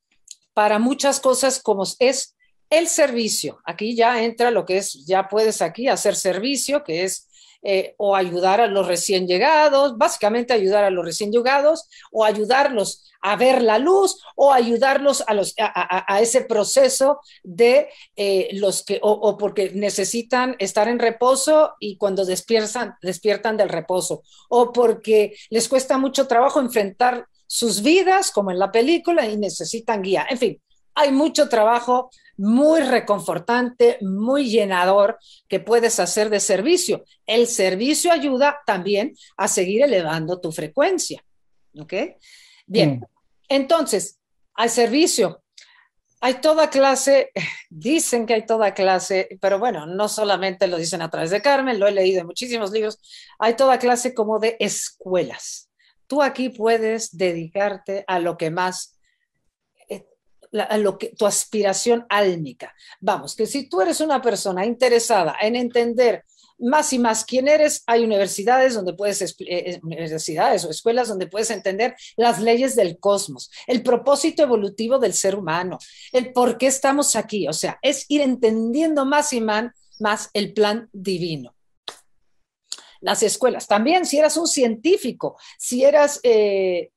para muchas cosas como es el servicio. Aquí ya entra lo que es, ya puedes aquí hacer servicio, que es eh, o ayudar a los recién llegados, básicamente ayudar a los recién llegados, o ayudarlos a ver la luz, o ayudarlos a, los, a, ese proceso de eh, los que, o, porque necesitan estar en reposo y cuando despiertan, despiertan del reposo, o porque les cuesta mucho trabajo enfrentar sus vidas, como en la película, y necesitan guía. En fin, hay mucho trabajo muy reconfortante, muy llenador que puedes hacer de servicio. El servicio ayuda también a seguir elevando tu frecuencia. ¿Ok? Bien, mm. entonces, al servicio. Hay toda clase, dicen que hay toda clase, pero bueno, no solamente lo dicen a través de Carmen, lo he leído en muchísimos libros, hay toda clase como de escuelas. Tú aquí puedes dedicarte a lo que más lo que, tu aspiración álmica. Vamos, que si tú eres una persona interesada en entender más y más quién eres, hay universidades donde puedes eh, eh, universidades o escuelas donde puedes entender las leyes del cosmos, el propósito evolutivo del ser humano, el por qué estamos aquí, o sea, es ir entendiendo más y más, el plan divino. Las escuelas, también si eras un científico, si eras, eh,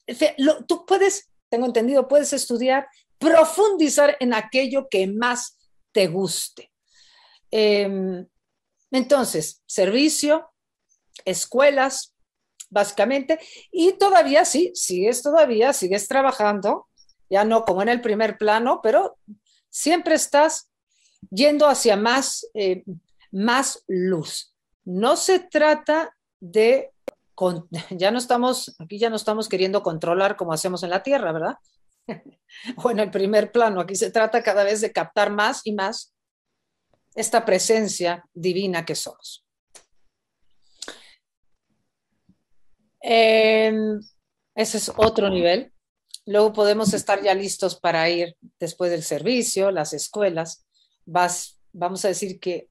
tú puedes, tengo entendido, puedes estudiar profundizar en aquello que más te guste. Em, entonces, servicio, escuelas, básicamente, y todavía sí, sigues todavía, sigues trabajando, ya no como en el primer plano, pero siempre estás yendo hacia más, em, más luz. No se trata de, ya no estamos, aquí ya no estamos queriendo controlar como hacemos en la Tierra, ¿verdad? bueno el primer plano. Aquí se trata cada vez de captar más y más esta presencia divina que somos. Em, ese es otro nivel. Luego podemos estar ya listos para ir después del servicio, las escuelas. Vas, vamos a decir que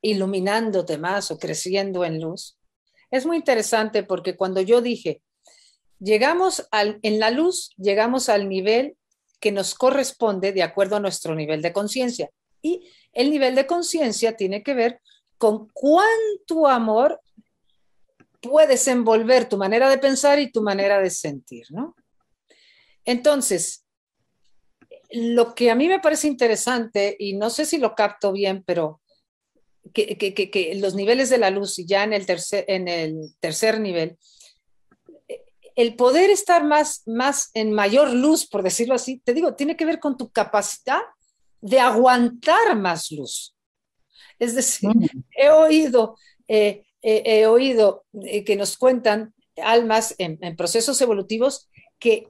iluminándote más o creciendo en luz. Es muy interesante porque cuando yo dije, Llegamos al, en la luz, llegamos al nivel que nos corresponde de acuerdo a nuestro nivel de conciencia. Y el nivel de conciencia tiene que ver con cuánto amor puedes envolver tu manera de pensar y tu manera de sentir, Entonces, lo que a mí me parece interesante, y no sé si lo capto bien, pero que, que, los niveles de la luz y ya en el en el tercer nivel, el poder estar más, más en mayor luz, por decirlo así, te digo, tiene que ver con tu capacidad de aguantar más luz. Es decir, mm. he oído, eh, eh, he oído eh, que nos cuentan almas en procesos evolutivos que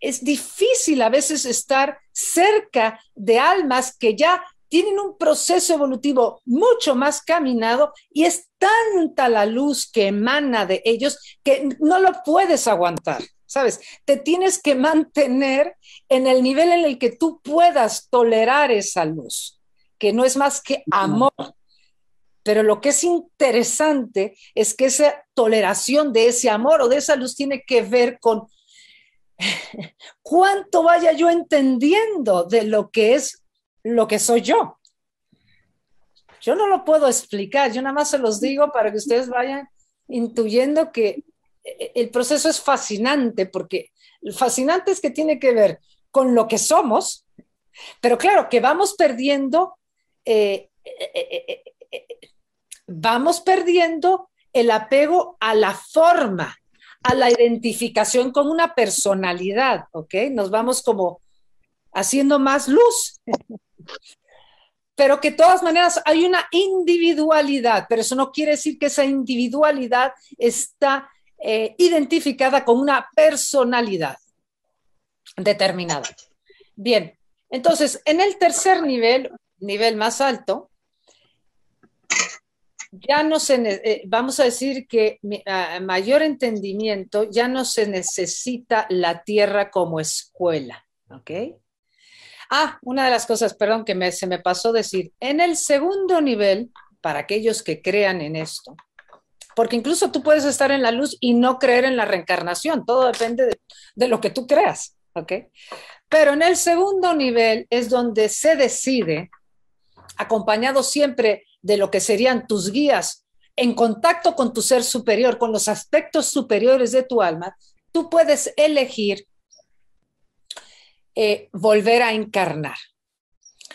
es difícil a veces estar cerca de almas que ya tienen un proceso evolutivo mucho más caminado y es tanta la luz que emana de ellos que no lo puedes aguantar. ¿sabes? Te tienes que mantener en el nivel en el que tú puedas tolerar esa luz, que no es más que amor. Pero lo que es interesante es que esa toleración de ese amor o de esa luz tiene que ver con cuánto vaya yo entendiendo de lo que es lo que soy yo. Yo no lo puedo explicar, yo nada más se los digo para que ustedes vayan intuyendo que eh, eh, el proceso es fascinante, porque lo fascinante es que tiene que ver con lo que somos, pero claro, que vamos perdiendo, eh, vamos perdiendo el apego a la forma, a la identificación con una personalidad, ¿ok? Nos vamos como haciendo más luz. Pero que de todas maneras hay una individualidad, pero eso no quiere decir que esa individualidad está eh, identificada con una personalidad determinada. Bien, entonces, en el tercer nivel, nivel más alto, ya no se, eh, vamos a decir que mayor entendimiento, ya no se necesita la tierra como escuela, ¿ok? Ah, una de las cosas, perdón, que se me pasó decir, en el segundo nivel, para aquellos que crean en esto, porque incluso tú puedes estar en la luz y no creer en la reencarnación, todo depende de, de lo que tú creas, ¿ok? Pero en el segundo nivel es donde se decide, acompañado siempre de lo que serían tus guías, en contacto con tu ser superior, con los aspectos superiores de tu alma, tú puedes elegir eh, volver a encarnar.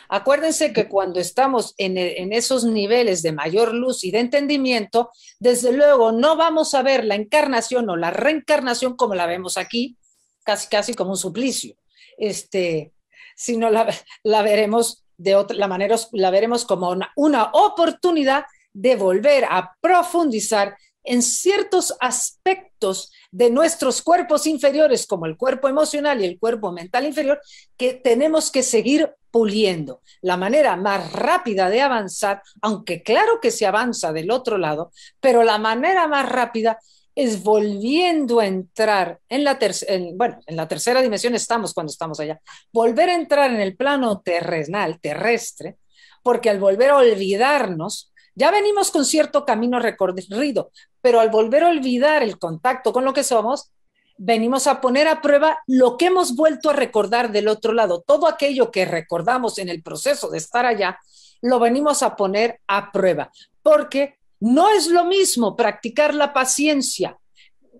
Acuérdense que cuando estamos e, en, esos niveles de mayor luz y de entendimiento, desde luego no vamos a ver la encarnación o la reencarnación como la vemos aquí, casi casi como un suplicio, este, sino la, la veremos de otra la manera, la veremos como una oportunidad de volver a profundizar en ciertos aspectos de nuestros cuerpos inferiores, como el cuerpo emocional y el cuerpo mental inferior, que tenemos que seguir puliendo. La manera más rápida de avanzar, aunque claro que se avanza del otro lado, pero la manera más rápida es volviendo a entrar en la, bueno, en la tercera dimensión estamos cuando estamos allá, volver a entrar en el plano terrenal, terrestre, porque al volver a olvidarnos, ya venimos con cierto camino recorrido, pero al volver a olvidar el contacto con lo que somos, venimos a poner a prueba lo que hemos vuelto a recordar del otro lado. Todo aquello que recordamos en el proceso de estar allá, lo venimos a poner a prueba, porque no es lo mismo practicar la paciencia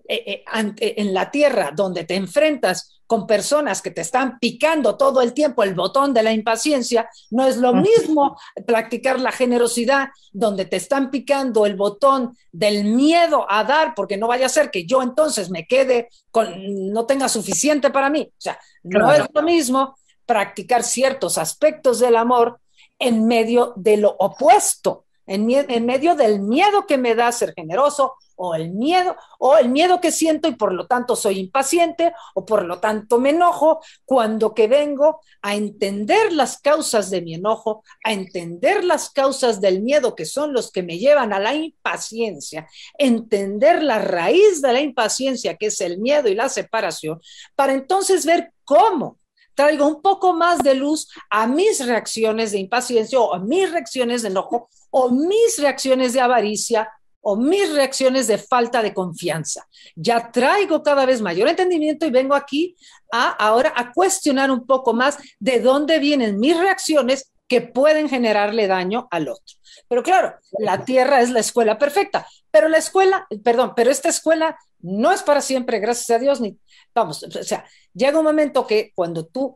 eh, eh, ante, en la tierra, donde te enfrentas con personas que te están picando todo el tiempo el botón de la impaciencia, no es lo mismo practicar la generosidad donde te están picando el botón del miedo a dar, porque no vaya a ser que yo entonces me quede con, no tenga suficiente para mí. O sea, no es lo mismo practicar ciertos aspectos del amor en medio de lo opuesto en, medio del miedo que me da ser generoso o el miedo o el miedo que siento y por lo tanto soy impaciente o por lo tanto me enojo cuando que vengo a entender las causas de mi enojo, a entender las causas del miedo que son los que me llevan a la impaciencia, entender la raíz de la impaciencia que es el miedo y la separación, para entonces ver cómo Traigo un poco más de luz a mis reacciones de impaciencia o a mis reacciones de enojo o mis reacciones de avaricia o mis reacciones de falta de confianza. Ya traigo cada vez mayor entendimiento y vengo aquí a ahora a cuestionar un poco más de dónde vienen mis reacciones que pueden generarle daño al otro. Pero claro, la tierra es la escuela perfecta, pero la escuela, perdón, pero esta escuela no es para siempre, gracias a Dios, ni Vamos, o sea, llega un momento que cuando tú,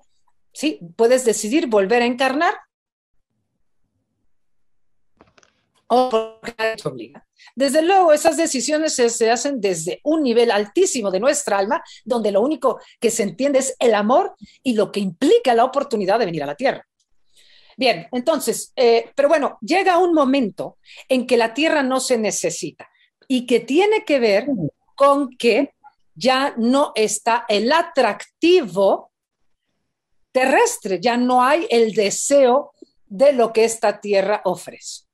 sí, puedes decidir volver a encarnar Desde luego, esas decisiones se, hacen desde un nivel altísimo de nuestra alma, donde lo único que se entiende es el amor y lo que implica la oportunidad de venir a la tierra. Bien, entonces, eh, pero bueno, llega un momento en que la tierra no se necesita y que tiene que ver con que ya no está el atractivo terrestre, ya no hay el deseo de lo que esta tierra ofrece.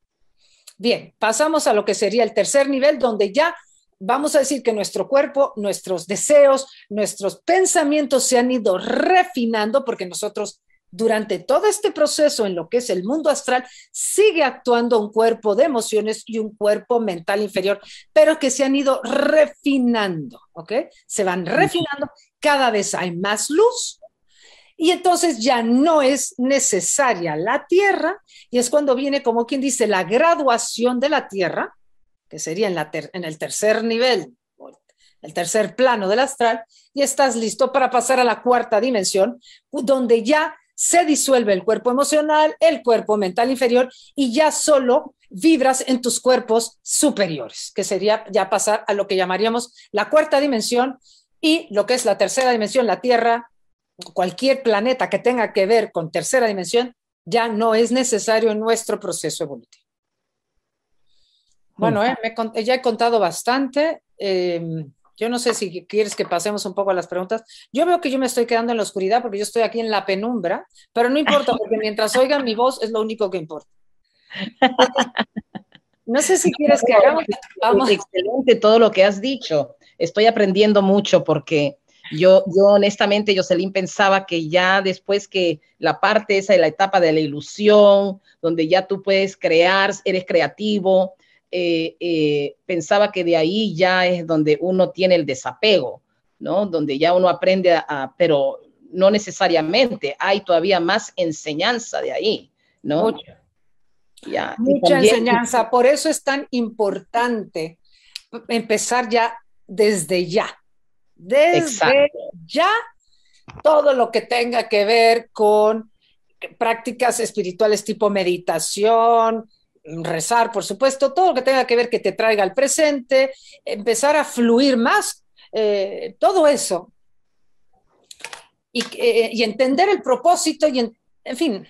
Bien, pasamos a lo que sería el tercer nivel, donde ya vamos a decir que nuestro cuerpo, nuestros deseos, nuestros pensamientos se han ido refinando porque nosotros durante todo este proceso en lo que es el mundo astral, sigue actuando un cuerpo de emociones y un cuerpo mental inferior, pero que se han ido refinando, ¿ok? Se van refinando, cada vez hay más luz y entonces ya no es necesaria la Tierra y es cuando viene, como quien dice, la graduación de la Tierra, que sería en, la en el tercer nivel el tercer plano del astral, y estás listo para pasar a la cuarta dimensión, donde ya se disuelve el cuerpo emocional, el cuerpo mental inferior y ya solo vibras en tus cuerpos superiores, que sería ya pasar a lo que llamaríamos la cuarta dimensión y lo que es la tercera dimensión, la Tierra, cualquier planeta que tenga que ver con tercera dimensión, ya no es necesario en nuestro proceso evolutivo. Bueno, eh, ya he contado bastante. Em, yo no sé si quieres que pasemos un poco a las preguntas. Yo veo que yo me estoy quedando en la oscuridad porque yo estoy aquí en la penumbra, pero no importa, porque mientras oigan mi voz es lo único que importa. No sé si quieres que hagamos. Excelente todo lo que has dicho. Estoy aprendiendo mucho porque yo, yo honestamente, Jocelyn, pensaba que ya después que la parte esa de la etapa de la ilusión, donde ya tú puedes crear, eres creativo, eh, eh, pensaba que de ahí ya es donde uno tiene el desapego, ¿no? Donde ya uno aprende a, pero no necesariamente, hay todavía más enseñanza de ahí, ¿no? Mucha, enseñanza, por eso es tan importante empezar ya desde ya, desde ya todo lo que tenga que ver con prácticas espirituales tipo meditación, rezar, por supuesto, todo lo que tenga que ver que te traiga al presente, empezar a fluir más, eh, todo eso. Eh, y, entender el propósito y, en, fin,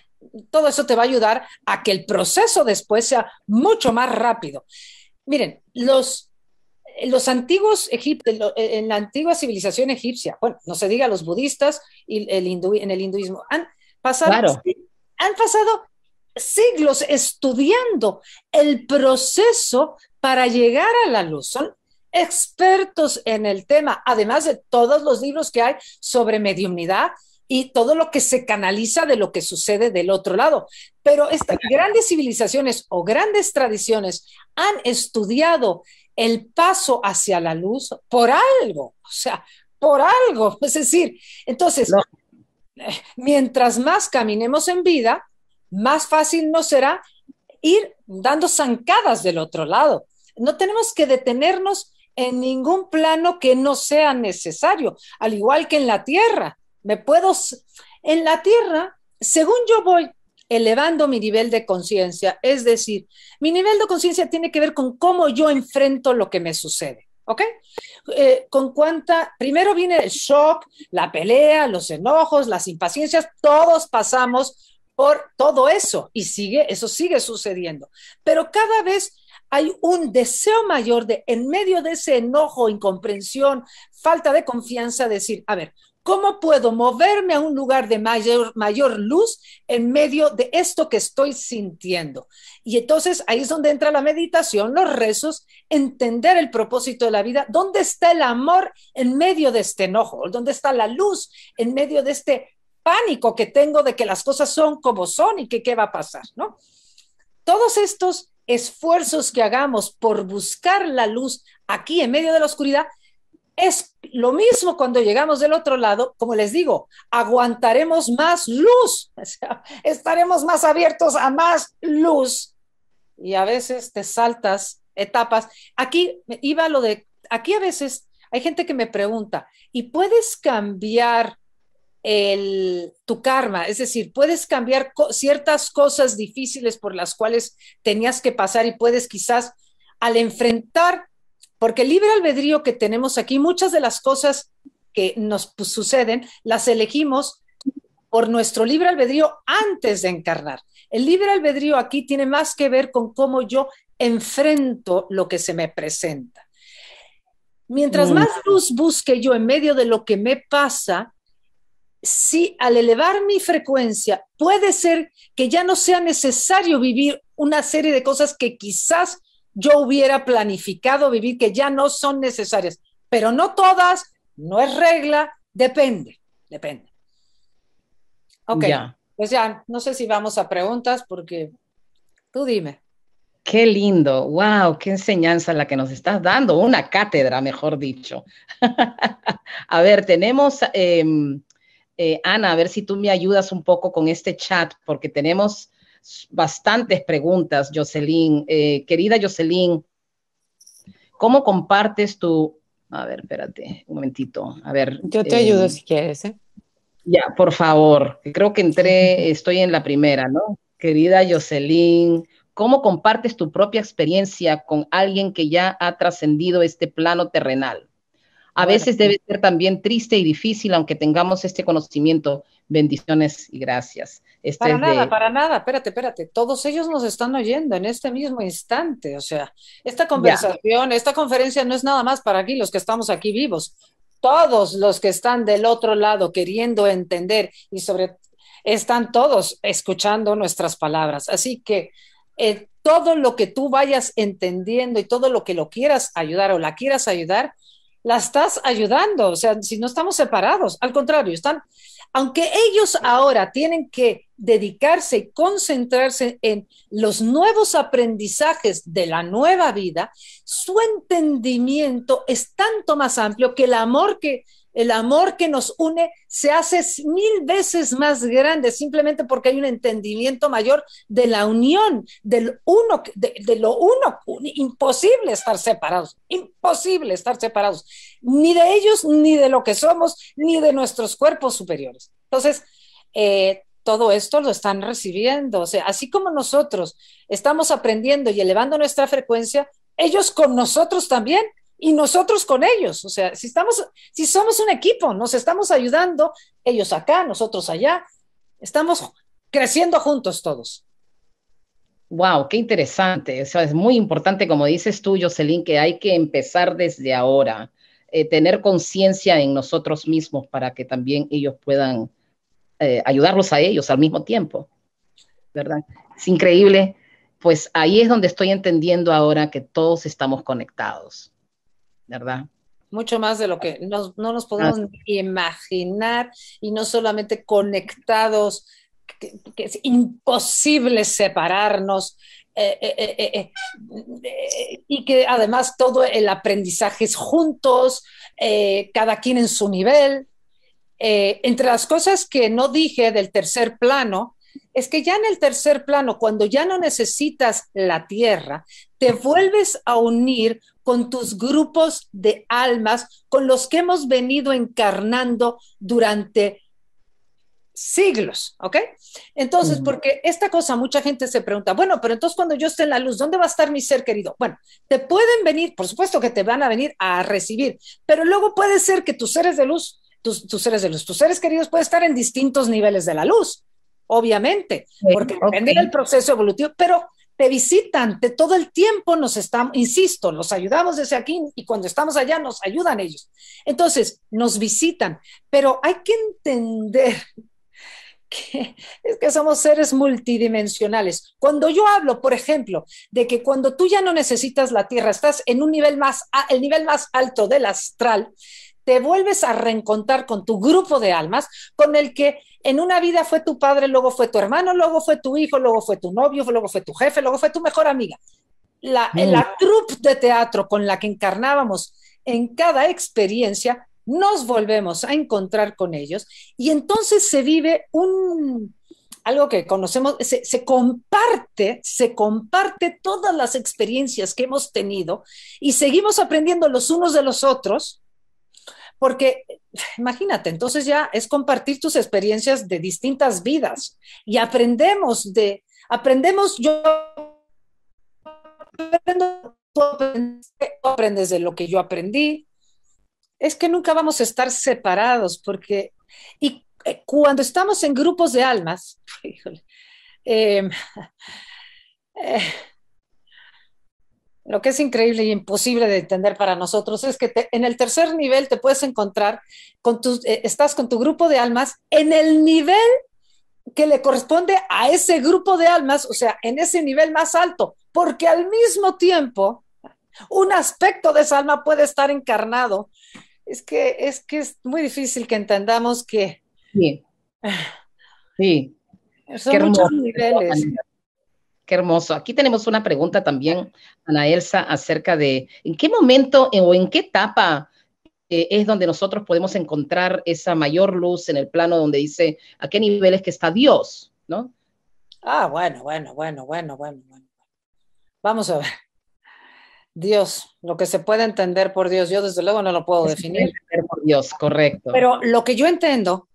todo eso te va a ayudar a que el proceso después sea mucho más rápido. Miren, los, los antiguos egipcios, en la antigua civilización egipcia, bueno, no se diga los budistas y el en el hinduismo, han pasado, han pasado siglos estudiando el proceso para llegar a la luz. Son expertos en el tema, además de todos los libros que hay sobre mediunidad y todo lo que se canaliza de lo que sucede del otro lado. Pero estas grandes civilizaciones o grandes tradiciones han estudiado el paso hacia la luz por algo, o sea, por algo. Es decir, entonces, mientras más caminemos en vida, más fácil no será ir dando zancadas del otro lado. No tenemos que detenernos en ningún plano que no sea necesario, al igual que en la tierra. Me puedo en la tierra, según yo voy elevando mi nivel de conciencia, es decir, mi nivel de conciencia tiene que ver con cómo yo enfrento lo que me sucede. ¿Ok? Eh, con cuánta, primero viene el shock, la pelea, los enojos, las impaciencias, todos pasamos por todo eso y sigue, eso sigue sucediendo. Pero cada vez hay un deseo mayor de, en medio de ese enojo, incomprensión, falta de confianza, decir, a ver, ¿cómo puedo moverme a un lugar de mayor, mayor luz en medio de esto que estoy sintiendo? Y entonces ahí es donde entra la meditación, los rezos, entender el propósito de la vida, dónde está el amor en medio de este enojo, dónde está la luz en medio de este pánico que tengo de que las cosas son como son y que qué va a pasar, ¿no? Todos estos esfuerzos que hagamos por buscar la luz aquí en medio de la oscuridad, es lo mismo cuando llegamos del otro lado, como les digo, aguantaremos más luz, estaremos más abiertos a más luz y a veces te saltas etapas. Aquí iba lo de, aquí a veces hay gente que me pregunta, ¿y puedes cambiar el, tu karma, es decir, puedes cambiar ciertas cosas difíciles por las cuales tenías que pasar y puedes quizás al enfrentar, porque el libre albedrío que tenemos aquí, muchas de las cosas que nos pues, suceden, las elegimos por nuestro libre albedrío antes de encarnar. El libre albedrío aquí tiene más que ver con cómo yo enfrento lo que se me presenta. Mientras más luz busque yo en medio de lo que me pasa, si al elevar mi frecuencia puede ser que ya no sea necesario vivir una serie de cosas que quizás yo hubiera planificado vivir, que ya no son necesarias, pero no todas, no es regla, depende, depende. Ok, pues ya, no sé si vamos a preguntas porque tú dime. Qué lindo, wow, qué enseñanza la que nos estás dando, una cátedra, mejor dicho. a ver, tenemos em, eh, Ana, a ver si tú me ayudas un poco con este chat, porque tenemos bastantes preguntas, Jocelyn. Eh, querida Jocelyn, ¿cómo compartes tu... A ver, espérate un momentito. A ver. Yo te ayudo em, si quieres. ¿eh? Ya, por favor. Creo que entré, estoy en la primera, ¿no? Querida Jocelyn, ¿cómo compartes tu propia experiencia con alguien que ya ha trascendido este plano terrenal? A veces debe ser también triste y difícil, aunque tengamos este conocimiento. Bendiciones y gracias. Este para nada, para nada, espérate, espérate. Todos ellos nos están oyendo en este mismo instante. O sea, esta conversación, esta conferencia no es nada más para aquí, los que estamos aquí vivos. Todos los que están del otro lado queriendo entender y sobre están todos escuchando nuestras palabras. Así que eh, todo lo que tú vayas entendiendo y todo lo que lo quieras ayudar o la quieras ayudar, las estás ayudando, o sea, si no estamos separados, al contrario, están, aunque ellos ahora tienen que dedicarse y concentrarse en los nuevos aprendizajes de la nueva vida, su entendimiento es tanto más amplio que el amor que el amor que nos une se hace mil veces más grande, simplemente porque hay un entendimiento mayor de la unión, del uno, de, lo uno. Imposible estar separados, imposible estar separados, ni de ellos, ni de lo que somos, ni de nuestros cuerpos superiores. Entonces, eh, todo esto lo están recibiendo. O sea, así como nosotros estamos aprendiendo y elevando nuestra frecuencia, ellos con nosotros también y nosotros con ellos. O sea, si, estamos, si somos un equipo, nos estamos ayudando, ellos acá, nosotros allá, estamos creciendo juntos todos. Wow, qué interesante. es muy importante, como dices tú, Jocelyn, que hay que empezar desde ahora, eh, tener conciencia en nosotros mismos para que también ellos puedan eh, ayudarlos a ellos al mismo tiempo. ¿Verdad? Es increíble. Pues ahí es donde estoy entendiendo ahora que todos estamos conectados ¿verdad? mucho más de lo que no nos podemos imaginar y no solamente conectados, que, es imposible separarnos eh, eh, eh, y que además todo el aprendizaje es juntos, cada quien en su nivel. entre las cosas que no dije del tercer plano, es que ya en el tercer plano, cuando ya no necesitas la tierra, te vuelves a unir con tus grupos de almas con los que hemos venido encarnando durante siglos, ¿ok? Entonces, porque esta cosa, mucha gente se pregunta, bueno, pero entonces cuando yo esté en la luz, ¿dónde va a estar mi ser querido? Bueno, te pueden venir, por supuesto que te van a venir a recibir, pero luego puede ser que tus seres de luz, tus, seres de luz, tus seres queridos pueden estar en distintos niveles de la luz, obviamente, porque depende del proceso evolutivo, pero te visitan, te, todo el tiempo nos están, insisto, los ayudamos desde aquí y cuando estamos allá nos ayudan ellos. Entonces, nos visitan, pero hay que entender que es que somos seres multidimensionales. Cuando yo hablo, por ejemplo, de que cuando tú ya no necesitas la Tierra, estás en un nivel más, el nivel más alto del astral, te vuelves a reencontrar con tu grupo de almas con el que en una vida fue tu padre, luego fue tu hermano, luego fue tu hijo, luego fue tu novio, luego fue tu jefe, luego fue tu mejor amiga. La, mm. troupe de teatro con la que encarnábamos en cada experiencia, nos volvemos a encontrar con ellos y entonces se vive un, algo que conocemos, se, comparte, se comparte todas las experiencias que hemos tenido y seguimos aprendiendo los unos de los otros porque imagínate, entonces ya es compartir tus experiencias de distintas vidas y aprendemos de, aprendemos, yo aprendo, aprendes, de lo que yo aprendí. Es que nunca vamos a estar separados porque, y eh, cuando estamos en grupos de almas, híjole, em, eh, lo que es increíble y imposible de entender para nosotros es que en el tercer nivel te puedes encontrar con tus, eh, estás con tu grupo de almas en el nivel que le corresponde a ese grupo de almas, o sea, en ese nivel más alto, porque al mismo tiempo un aspecto de esa alma puede estar encarnado. Es que es, que es muy difícil que entendamos que... Sí. Sí. Son muchos niveles. Qué hermoso. Aquí tenemos una pregunta también, Ana Elsa, acerca de en qué momento o en qué etapa eh, es donde nosotros podemos encontrar esa mayor luz en el plano donde dice a qué nivel es que está Dios, ¿no? Ah, bueno, bueno, bueno, bueno, bueno, Vamos a ver. Dios, lo que se puede entender por Dios, yo desde luego no lo puedo definir. Por Dios, correcto. Pero lo que yo entiendo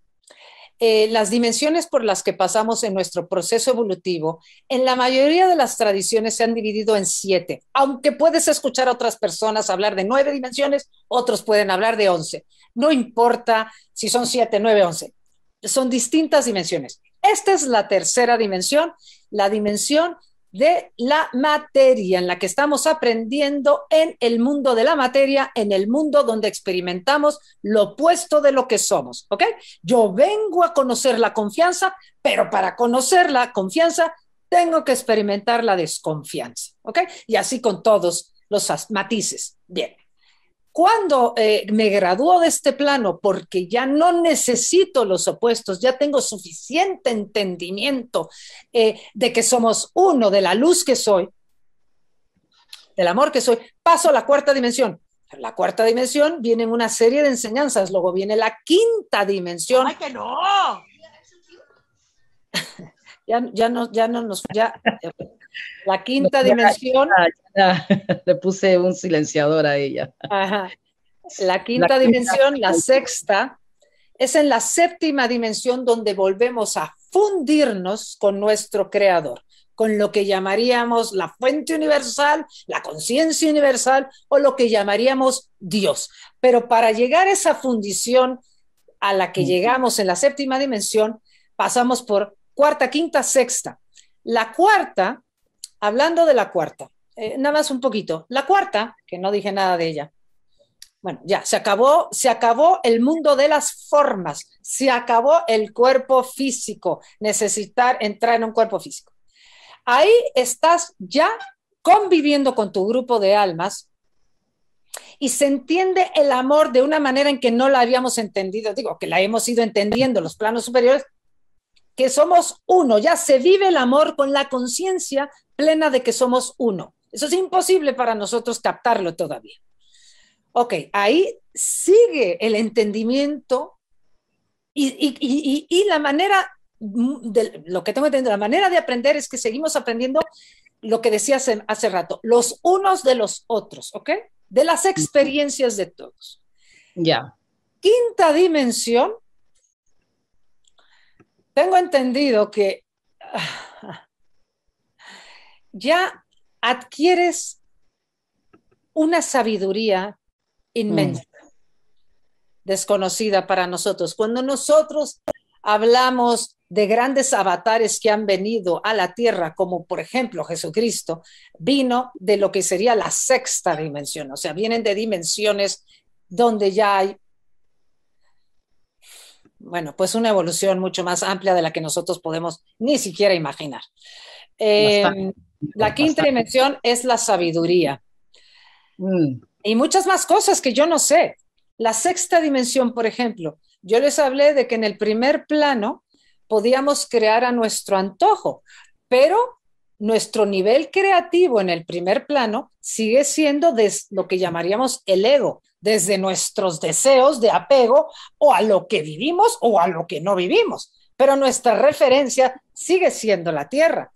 eh, las dimensiones por las que pasamos en nuestro proceso evolutivo, en la mayoría de las tradiciones se han dividido en siete, aunque puedes escuchar a otras personas hablar de nueve dimensiones, otros pueden hablar de once. No importa si son siete, nueve, once. Son distintas dimensiones. Esta es la tercera dimensión, la dimensión de la materia en la que estamos aprendiendo en el mundo de la materia, en el mundo donde experimentamos lo opuesto de lo que somos, ¿ok? Yo vengo a conocer la confianza, pero para conocer la confianza tengo que experimentar la desconfianza, ¿ok? Y así con todos los matices. Bien, cuando eh, me gradúo de este plano, porque ya no necesito los opuestos, ya tengo suficiente entendimiento eh, de que somos uno, de la luz que soy, del amor que soy, paso a la cuarta dimensión. la cuarta dimensión vienen una serie de enseñanzas, luego viene la quinta dimensión. ¡Ay, que no! ya, no, ya no nos... La quinta dimensión. le puse un silenciador a ella. La quinta dimensión, la sexta, es en la séptima dimensión donde volvemos a fundirnos con nuestro creador, con lo que llamaríamos la fuente universal, la conciencia universal o lo que llamaríamos Dios. Pero para llegar a esa fundición a la que llegamos en la séptima dimensión, pasamos por cuarta, quinta, sexta. La cuarta Hablando de la cuarta, eh, nada más un poquito. La cuarta, que no dije nada de ella. Bueno, ya, se acabó, se acabó el mundo de las formas, se acabó el cuerpo físico, necesitar entrar en un cuerpo físico. Ahí estás ya conviviendo con tu grupo de almas y se entiende el amor de una manera en que no la habíamos entendido, digo, que la hemos ido entendiendo los planos superiores, somos uno, ya se vive el amor con la conciencia plena de que somos uno. Eso es imposible para nosotros captarlo todavía. Ok, ahí sigue el entendimiento y, la manera, de, lo que tengo entendido, la manera de aprender es que seguimos aprendiendo lo que decía hace, rato, los unos de los otros, ¿ok? De las experiencias de todos. Ya. Quinta dimensión tengo entendido que ya adquieres una sabiduría inmensa, mm. desconocida para nosotros. Cuando nosotros hablamos de grandes avatares que han venido a la tierra, como por ejemplo Jesucristo, vino de lo que sería la sexta dimensión, o sea, vienen de dimensiones donde ya hay bueno, pues una evolución mucho más amplia de la que nosotros podemos ni siquiera imaginar. Em, la quinta dimensión es la sabiduría. Mm. Y muchas más cosas que yo no sé. La sexta dimensión, por ejemplo, yo les hablé de que en el primer plano podíamos crear a nuestro antojo, pero nuestro nivel creativo en el primer plano sigue siendo de lo que llamaríamos el ego, desde nuestros deseos de apego o a lo que vivimos o a lo que no vivimos, pero nuestra referencia sigue siendo la Tierra.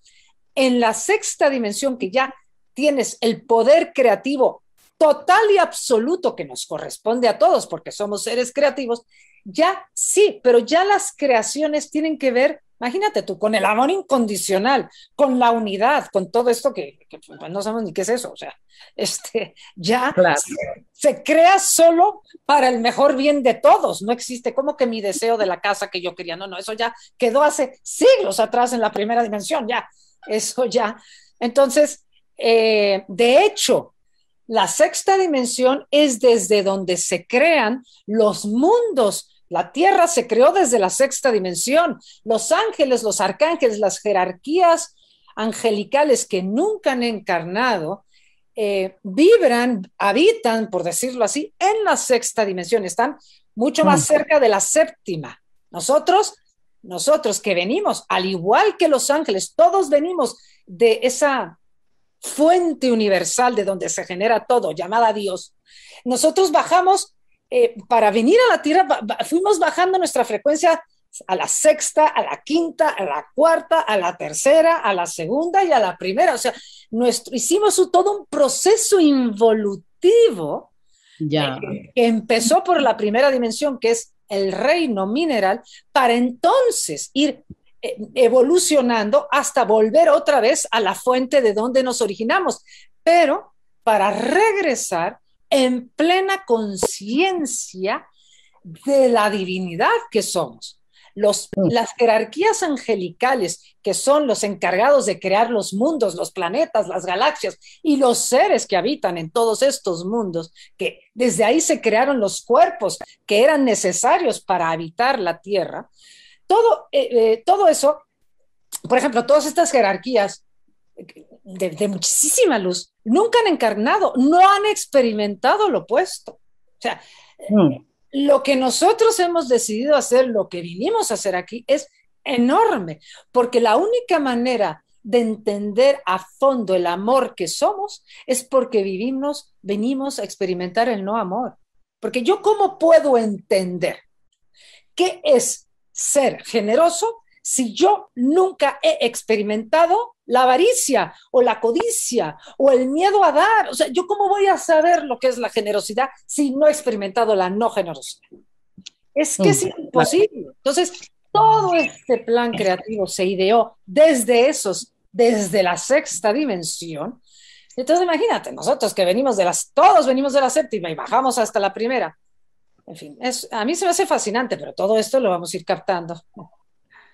En la sexta dimensión que ya tienes el poder creativo total y absoluto que nos corresponde a todos porque somos seres creativos, ya sí, pero ya las creaciones tienen que ver Imagínate tú, con el amor incondicional, con la unidad, con todo esto que, pues, no sabemos ni qué es eso, o sea, este, ya se, crea solo para el mejor bien de todos, no existe como que mi deseo de la casa que yo quería, no, no, eso ya quedó hace siglos atrás en la primera dimensión, ya, eso ya. Entonces, eh, de hecho, la sexta dimensión es desde donde se crean los mundos la tierra se creó desde la sexta dimensión. Los ángeles, los arcángeles, las jerarquías angelicales que nunca han encarnado, eh, vibran, habitan, por decirlo así, en la sexta dimensión. Están mucho más mm. cerca de la séptima. Nosotros, nosotros que venimos, al igual que los ángeles, todos venimos de esa fuente universal de donde se genera todo, llamada Dios. Nosotros bajamos eh, para venir a la Tierra fuimos bajando nuestra frecuencia a la sexta, a la quinta, a la cuarta, a la tercera, a la segunda y a la primera. O sea, nuestro, hicimos todo un proceso involutivo eh, que empezó por la primera dimensión, que es el reino mineral, para entonces ir eh, evolucionando hasta volver otra vez a la fuente de donde nos originamos. Pero para regresar en plena conciencia de la divinidad que somos. Los, mm. las jerarquías angelicales, que son los encargados de crear los mundos, los planetas, las galaxias y los seres que habitan en todos estos mundos, que desde ahí se crearon los cuerpos que eran necesarios para habitar la Tierra, todo, eh, eh, todo eso, por ejemplo, todas estas jerarquías de, muchísima luz, nunca han encarnado, no han experimentado lo opuesto. O sea, mm. lo que nosotros hemos decidido hacer, lo que vinimos a hacer aquí, es enorme, porque la única manera de entender a fondo el amor que somos es porque vivimos, venimos a experimentar el no amor. Porque yo cómo puedo entender qué es ser generoso si yo nunca he experimentado la avaricia o la codicia o el miedo a dar. O sea, ¿yo cómo voy a saber lo que es la generosidad si no he experimentado la no generosidad? Es que es mm, imposible. Entonces, todo este plan creativo se ideó desde esos, desde la sexta dimensión. Entonces, imagínate, nosotros que venimos de las, todos venimos de la séptima y bajamos hasta la primera. En fin, es, a mí se me hace fascinante, pero todo esto lo vamos a ir captando.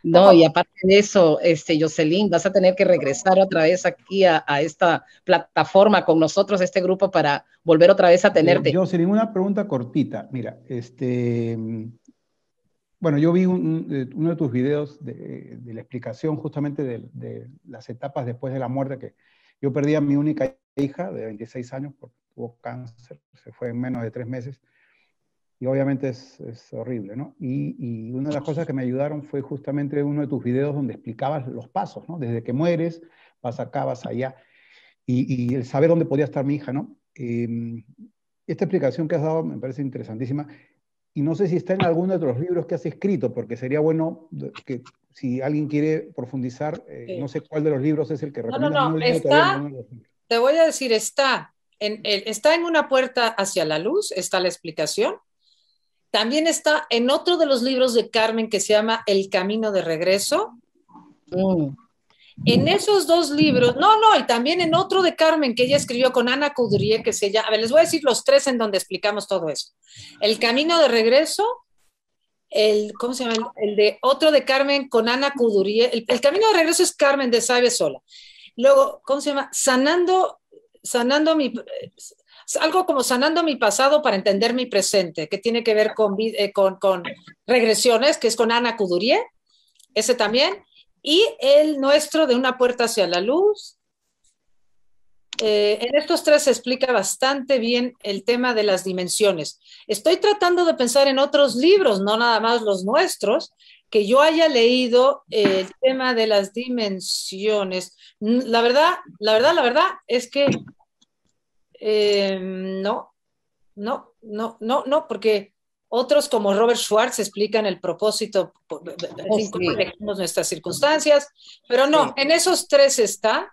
No, y aparte de eso, este, Jocelyn, vas a tener que regresar otra vez aquí a, esta plataforma con nosotros, este grupo, para volver otra vez a tenerte. Jocelyn, una pregunta cortita. Mira, este, mm, bueno, yo vi eh, uno de tus videos de, la explicación justamente de, de, las etapas después de la muerte, que yo perdí a mi única hija de 26 años, porque tuvo cáncer, se fue en menos de tres meses y obviamente es, horrible, ¿no? Y, una de las cosas que me ayudaron fue justamente uno de tus videos donde explicabas los pasos, ¿no? Desde que mueres, vas acá, vas allá, y, el saber dónde podía estar mi hija, ¿no? Em, esta explicación que has dado me parece interesantísima, y no sé si está en alguno de los libros que has escrito, porque sería bueno que si alguien quiere profundizar, eh, no sé cuál de los libros es el que recomienda. No, no, no, está, te voy a decir, está en, está en una puerta hacia la luz, está la explicación, también está en otro de los libros de Carmen que se llama El Camino de Regreso. Mm. En esos dos libros, no, no, y también en otro de Carmen que ella escribió con Ana Coudrier, que se llama, a ver, les voy a decir los tres en donde explicamos todo eso. El camino de regreso, el, ¿cómo se llama? El, de otro de Carmen con Ana Coudrier. El, camino de regreso es Carmen de Sabe Sola. Luego, ¿cómo se llama? Sanando, sanando mi, algo como sanando mi pasado para entender mi presente, que tiene que ver eh, con, con, regresiones, que es con Ana Cudurie, ese también, y el nuestro de Una puerta hacia la luz. Eh, en estos tres se explica bastante bien el tema de las dimensiones. Estoy tratando de pensar en otros libros, no nada más los nuestros, que yo haya leído eh, el tema de las dimensiones. Mm, la verdad, la verdad, la verdad es que eh, no, no, no, no, no, porque otros como Robert Schwartz explican el propósito, sí. nuestras circunstancias, pero no, en esos tres está.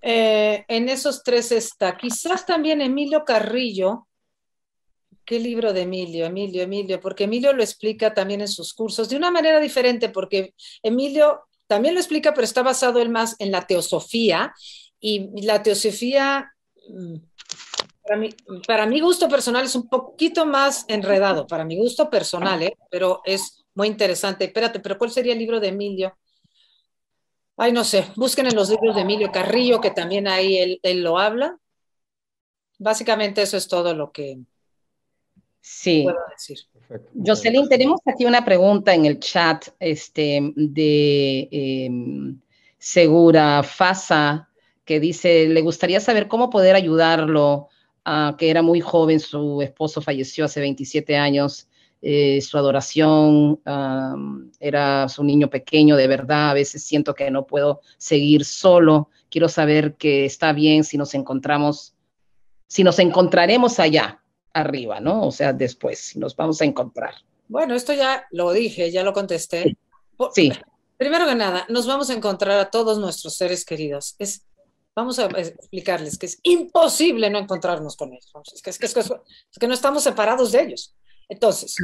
Eh, en esos tres está. Quizás también Emilio Carrillo. ¿Qué libro de Emilio? Emilio, Emilio, porque Emilio lo explica también en sus cursos de una manera diferente, porque Emilio también lo explica, pero está basado él más en la teosofía y la teosofía para mi, para mi gusto personal es un poquito más enredado, para mi gusto personal, ¿eh? pero es muy interesante. Espérate, pero ¿cuál sería el libro de Emilio? Ay, no sé, busquen en los libros de Emilio Carrillo, que también ahí él, lo habla. Básicamente eso es todo lo que sí. puedo decir. Jocelyn, tenemos aquí una pregunta en el chat este, de em, Segura Fasa dice, le gustaría saber cómo poder ayudarlo, ah, que era muy joven, su esposo falleció hace 27 años, eh, su adoración era su niño pequeño, de verdad, a veces siento que no puedo seguir solo, quiero saber que está bien si nos encontramos, si nos encontraremos allá arriba, ¿no? O sea, después, nos vamos a encontrar. Bueno, esto ya lo dije, ya lo contesté. Sí. Primero que nada, nos vamos a encontrar a todos nuestros seres queridos. Es Vamos a explicarles que es imposible no encontrarnos con ellos. Es que, no estamos separados de ellos. Entonces,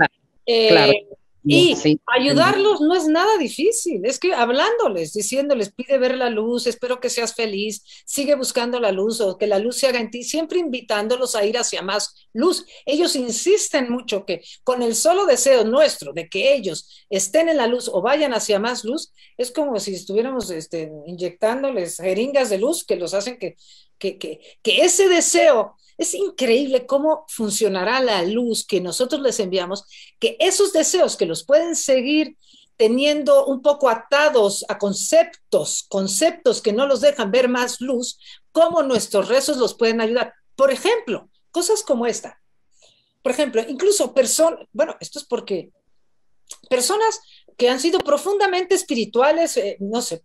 eh, y ayudarlos no es nada difícil, es que hablándoles, diciéndoles, pide ver la luz, espero que seas feliz, sigue buscando la luz o que la luz se haga en ti, siempre invitándolos a ir hacia más luz. Ellos insisten mucho que con el solo deseo nuestro de que ellos estén en la luz o vayan hacia más luz, es como si estuviéramos este, inyectándoles jeringas de luz que los hacen que que, ese deseo es increíble cómo funcionará la luz que nosotros les enviamos, que esos deseos que los pueden seguir teniendo un poco atados a conceptos, conceptos que no los dejan ver más luz, cómo nuestros rezos los pueden ayudar. Por ejemplo, cosas como esta. Por ejemplo, incluso personas, bueno, esto es porque personas que han sido profundamente espirituales, eh, no sé,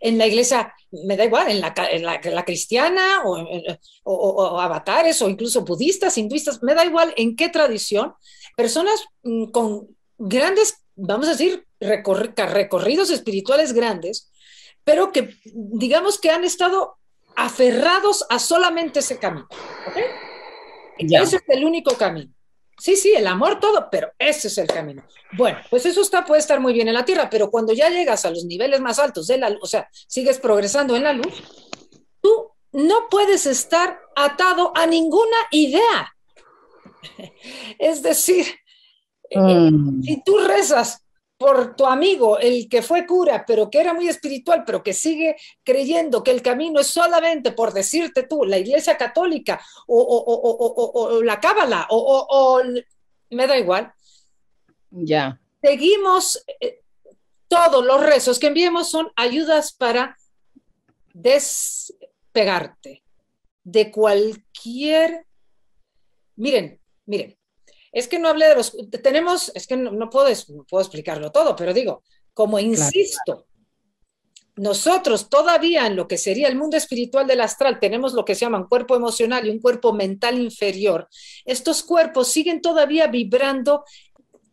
en la iglesia, me da igual, en la, cristiana o, avatares o incluso budistas, hinduistas, me da igual en qué tradición, personas mm, con grandes, vamos a decir, recorridos espirituales grandes, pero que digamos que han estado aferrados a solamente ese camino. ¿okay? Ese es el único camino. Sí, sí, el amor, todo, pero ese es el camino. Bueno, pues eso está, puede estar muy bien en la tierra, pero cuando ya llegas a los niveles más altos de la luz, o sea, sigues progresando en la luz, tú no puedes estar atado a ninguna idea. Es decir, mm. eh, si tú rezas, por tu amigo, el que fue cura, pero que era muy espiritual, pero que sigue creyendo que el camino es solamente, por decirte tú, la Iglesia Católica o, la Cábala, o, me da igual. Ya. Seguimos, eh, todos los rezos que enviemos son ayudas para despegarte de cualquier... Miren, miren, es que no hablé de los, tenemos, es que no, puedo, explicarlo todo, pero digo, como insisto, nosotros todavía en lo que sería el mundo espiritual del astral tenemos lo que se llama un cuerpo emocional y un cuerpo mental inferior. Estos cuerpos siguen todavía vibrando,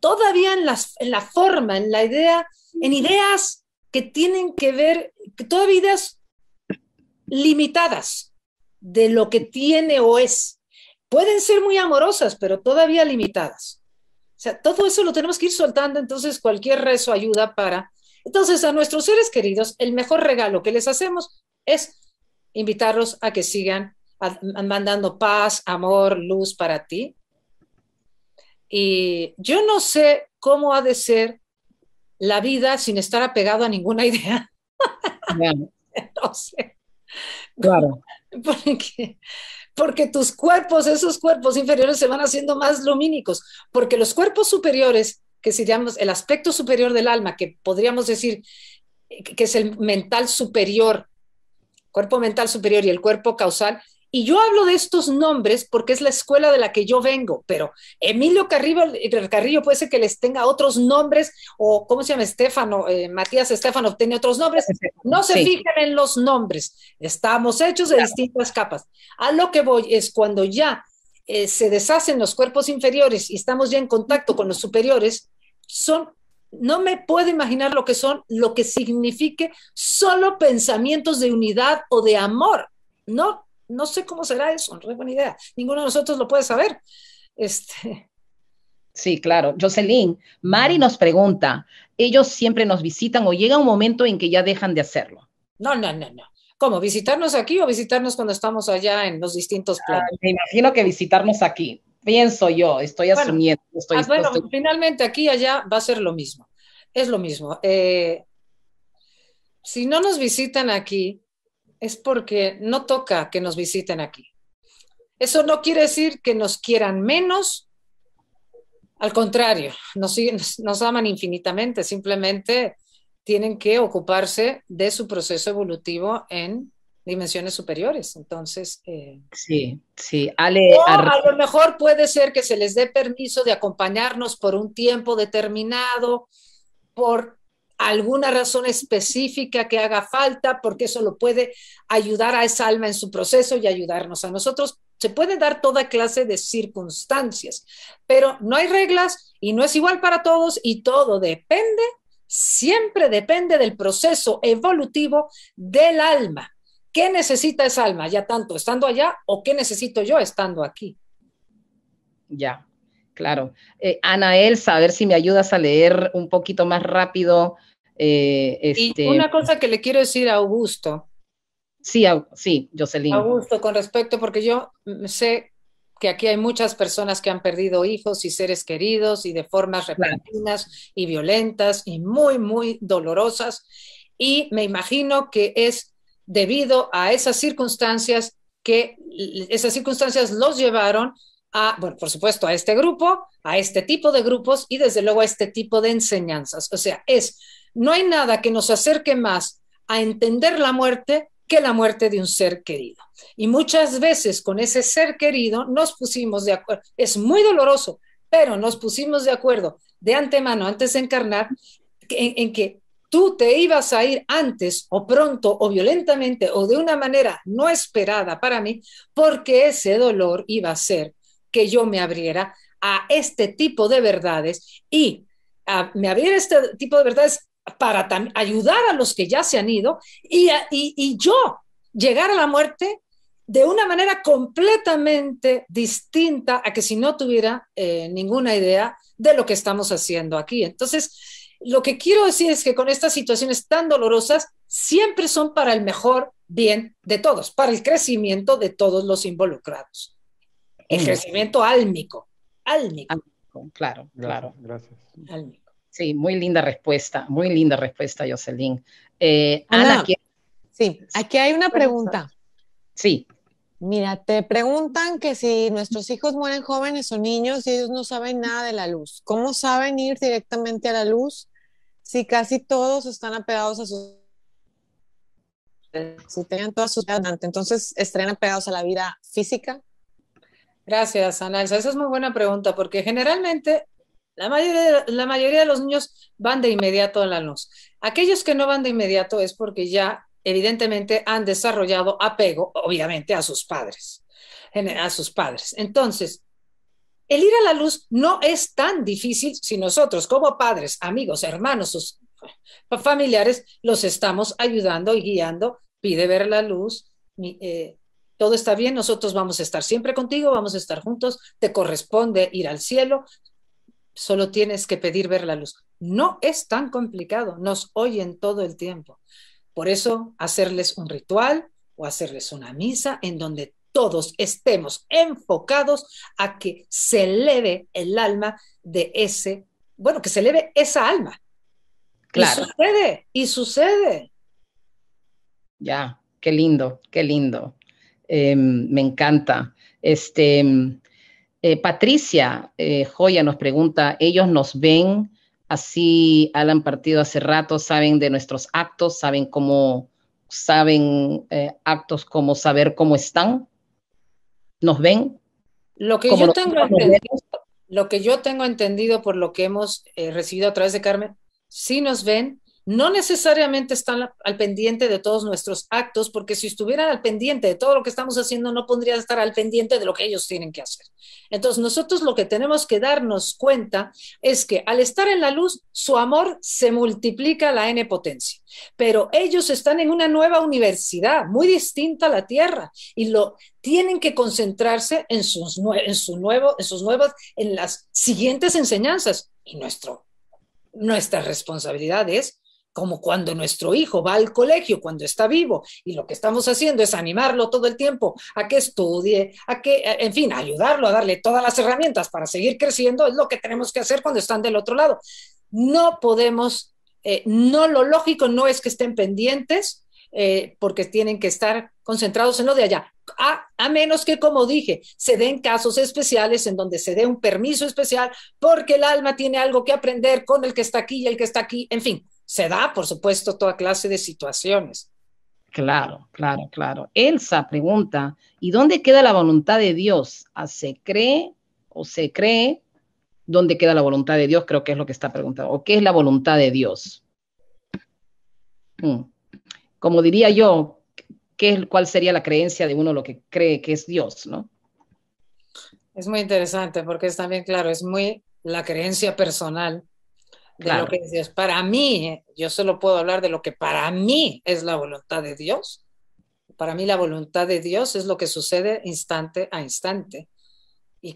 todavía en, la forma, en la idea, en ideas que tienen que ver, que todavía ideas limitadas de lo que tiene o es pueden ser muy amorosas, pero todavía limitadas. O sea, todo eso lo tenemos que ir soltando, entonces cualquier rezo ayuda para... Entonces, a nuestros seres queridos, el mejor regalo que les hacemos es invitarlos a que sigan mandando paz, amor, luz para ti. Y yo no sé cómo ha de ser la vida sin estar apegado a ninguna idea. no sé. Claro. Porque porque tus cuerpos, esos cuerpos inferiores se van haciendo más lumínicos, porque los cuerpos superiores, que seríamos el aspecto superior del alma, que podríamos decir que es el mental superior, cuerpo mental superior y el cuerpo causal, y yo hablo de estos nombres porque es la escuela de la que yo vengo, pero Emilio Carrillo, puede ser que les tenga otros nombres, o ¿cómo se llama? Estefano, eh, Matías Estefano tiene otros nombres. No se fijen en los nombres, estamos hechos de distintas capas. A lo que voy es cuando ya eh, se deshacen los cuerpos inferiores y estamos ya en contacto con los superiores, son no me puedo imaginar lo que son, lo que signifique solo pensamientos de unidad o de amor. No, no sé cómo será eso, no es buena idea. Ninguno de nosotros lo puede saber. Este. Sí, claro. Jocelyn, Mari nos pregunta, ¿ellos siempre nos visitan o llega un momento en que ya dejan de hacerlo? No, no, no, no. ¿Cómo? ¿Visitarnos aquí o visitarnos cuando estamos allá en los distintos ah, planos? me imagino que visitarnos aquí, pienso yo, estoy asumiendo. Ah, bueno, finalmente aquí y allá va a ser lo mismo, es lo mismo. Eh, si no nos visitan aquí, es porque no toca que nos visiten aquí. Eso no quiere decir que nos quieran menos, al contrario, nos, nos aman infinitamente, simplemente tienen que ocuparse de su proceso evolutivo en dimensiones superiores. Entonces, eh, sí, sí. a lo mejor puede ser que se les dé permiso de acompañarnos por un tiempo determinado, por alguna razón específica que haga falta, porque eso lo puede ayudar a esa alma en su proceso y ayudarnos a nosotros. Se puede dar toda clase de circunstancias, pero no hay reglas y no es igual para todos y todo depende, siempre depende del proceso evolutivo del alma. ¿Qué necesita esa alma ya tanto estando allá o qué necesito yo estando aquí? Ya, Claro. Eh, Ana Elsa, a ver si me ayudas a leer un poquito más rápido. Eh, este, una cosa pues que le quiero decir a Augusto. Sí, sí, Jocelyn. Augusto, con respecto, porque yo mm, sé que aquí hay muchas personas que han perdido hijos y seres queridos y de formas repentinas y violentas y muy, muy dolorosas. Y me imagino que es debido a esas circunstancias que esas circunstancias los llevaron a, bueno, por supuesto, a este grupo, a este tipo de grupos y desde luego a este tipo de enseñanzas. O sea, es, no hay nada que nos acerque más a entender la muerte que la muerte de un ser querido. Y muchas veces con ese ser querido nos pusimos de acuerdo, es muy doloroso, pero nos pusimos de acuerdo de antemano, antes de encarnar, en, en que tú te ibas a ir antes o pronto o violentamente o de una manera no esperada para mí, porque ese dolor iba a ser que yo me abriera a este tipo de verdades y me abriera este tipo de verdades para ayudar a los que ya se han ido y, yo llegar a la muerte de una manera completamente distinta a que si no tuviera eh, ninguna idea de lo que estamos haciendo aquí. Entonces, lo que quiero decir es que con estas situaciones tan dolorosas siempre son para el mejor bien de todos, para el crecimiento de todos los involucrados. El crecimiento álmico. Álmico. claro, claro. Gracias. Sí, muy linda respuesta, muy linda respuesta, Jocelyn. Eh, Ana, sí, aquí hay una pregunta. Sí. Mira, te preguntan que si nuestros hijos mueren jóvenes o niños y ellos no saben nada de la luz, ¿cómo saben ir directamente a la luz si casi todos están apegados a su... Si tenían toda sus Entonces, ¿estarían apegados a la vida física? Gracias, Analsa. Esa es muy buena pregunta, porque generalmente la mayoría, la mayoría de los niños van de inmediato a la luz. Aquellos que no van de inmediato es porque ya evidentemente han desarrollado apego, obviamente, a sus padres. A sus padres. Entonces, el ir a la luz no es tan difícil si nosotros, como padres, amigos, hermanos, sus familiares, los estamos ayudando y guiando. Pide ver la luz, eh, todo está bien, nosotros vamos a estar siempre contigo, vamos a estar juntos, te corresponde ir al cielo, solo tienes que pedir ver la luz. No es tan complicado, nos oyen todo el tiempo. Por eso, hacerles un ritual o hacerles una misa en donde todos estemos enfocados a que se eleve el alma de ese, bueno, que se eleve esa alma. Claro. Y sucede, y sucede. Ya, qué lindo, qué lindo. Em, me encanta. Este, em, eh, Patricia eh, Joya nos pregunta, ¿ellos nos ven? Así, han partido hace rato, saben de nuestros actos, saben cómo, saben eh, actos como saber cómo están, nos ven. Lo que yo tengo entendido, lo que yo tengo entendido por lo que hemos recibido a través de Carmen, sí nos ven, no necesariamente están al pendiente de todos nuestros actos, porque si estuvieran al pendiente de todo lo que estamos haciendo, no podrían estar al pendiente de lo que ellos tienen que hacer. Entonces, nosotros lo que tenemos que darnos cuenta es que al estar en la luz, su amor se multiplica a la n potencia, pero ellos están en una nueva universidad, muy distinta a la Tierra, y lo tienen que concentrarse en sus, en en nuevas, en las siguientes enseñanzas. Y nuestro, nuestra responsabilidad es como cuando nuestro hijo va al colegio, cuando está vivo, y lo que estamos haciendo es animarlo todo el tiempo a que estudie, a que, eh, en fin, ayudarlo, a darle todas las herramientas para seguir creciendo, es lo que tenemos que hacer cuando están del otro lado. No podemos, eh, no lo lógico no es que estén pendientes, eh, porque tienen que estar concentrados en lo de allá, a, menos que, como dije, se den casos especiales en donde se dé un permiso especial porque el alma tiene algo que aprender con el que está aquí y el que está aquí, en fin se da, por supuesto, toda clase de situaciones. Claro, claro, claro. Elsa pregunta, ¿y dónde queda la voluntad de Dios? Ah, ¿Se cree o se cree? ¿Dónde queda la voluntad de Dios? Creo que es lo que está preguntando. ¿O qué es la voluntad de Dios? Hmm. Como diría yo, ¿qué, ¿cuál sería la creencia de uno lo que cree que es Dios? ¿no? Es muy interesante porque es también, claro, es muy la creencia personal de lo que es Dios. Para mí, yo solo puedo hablar de lo que para mí es la voluntad de Dios. Para mí la voluntad de Dios es lo que sucede instante a instante.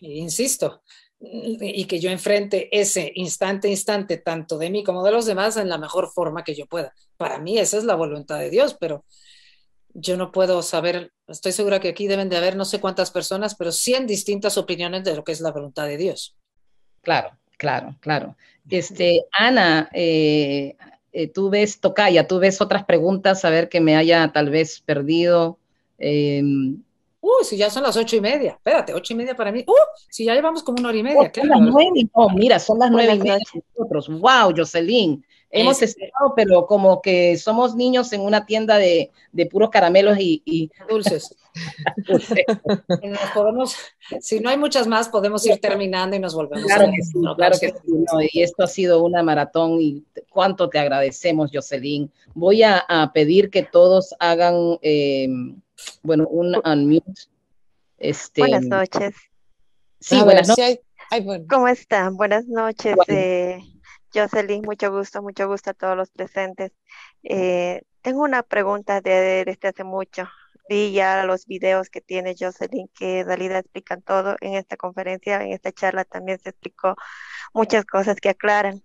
Y, insisto, y que yo enfrente ese instante a instante, tanto de mí como de los demás, en la mejor forma que yo pueda. Para mí esa es la voluntad de Dios, pero yo no puedo saber, estoy segura que aquí deben de haber no sé cuántas personas, pero cien distintas opiniones de lo que es la voluntad de Dios. Claro. Claro, claro. Este, Ana, eh, eh, tú ves, Tocaya, tú ves otras preguntas, a ver que me haya tal vez perdido. Em. Uy, uh, si ya son las ocho y media. Espérate, ocho y media para mí. Uh, si ya llevamos como una hora y media. son las nueve. mira, son las nueve y media nosotros. Wow, Jocelyn. Hemos esperado, pero como que somos niños en una tienda de, puros caramelos y, dulces. si no hay muchas más, podemos ir terminando y nos volvemos. Claro que sí, claro que sí. y esto ha sido una maratón y cuánto te agradecemos, Jocelyn. Voy a, pedir que todos hagan, eh, bueno, un unmute. Este, buenas noches. Sí, buenas noches. ¿Cómo están? Buenas noches. Eh, Jocelyn, mucho gusto, mucho gusto a todos los presentes. Eh, tengo una pregunta de, desde hace mucho. Vi ya los videos que tiene Jocelyn, que en realidad explican todo. En esta conferencia, en esta charla también se explicó muchas cosas que aclaran.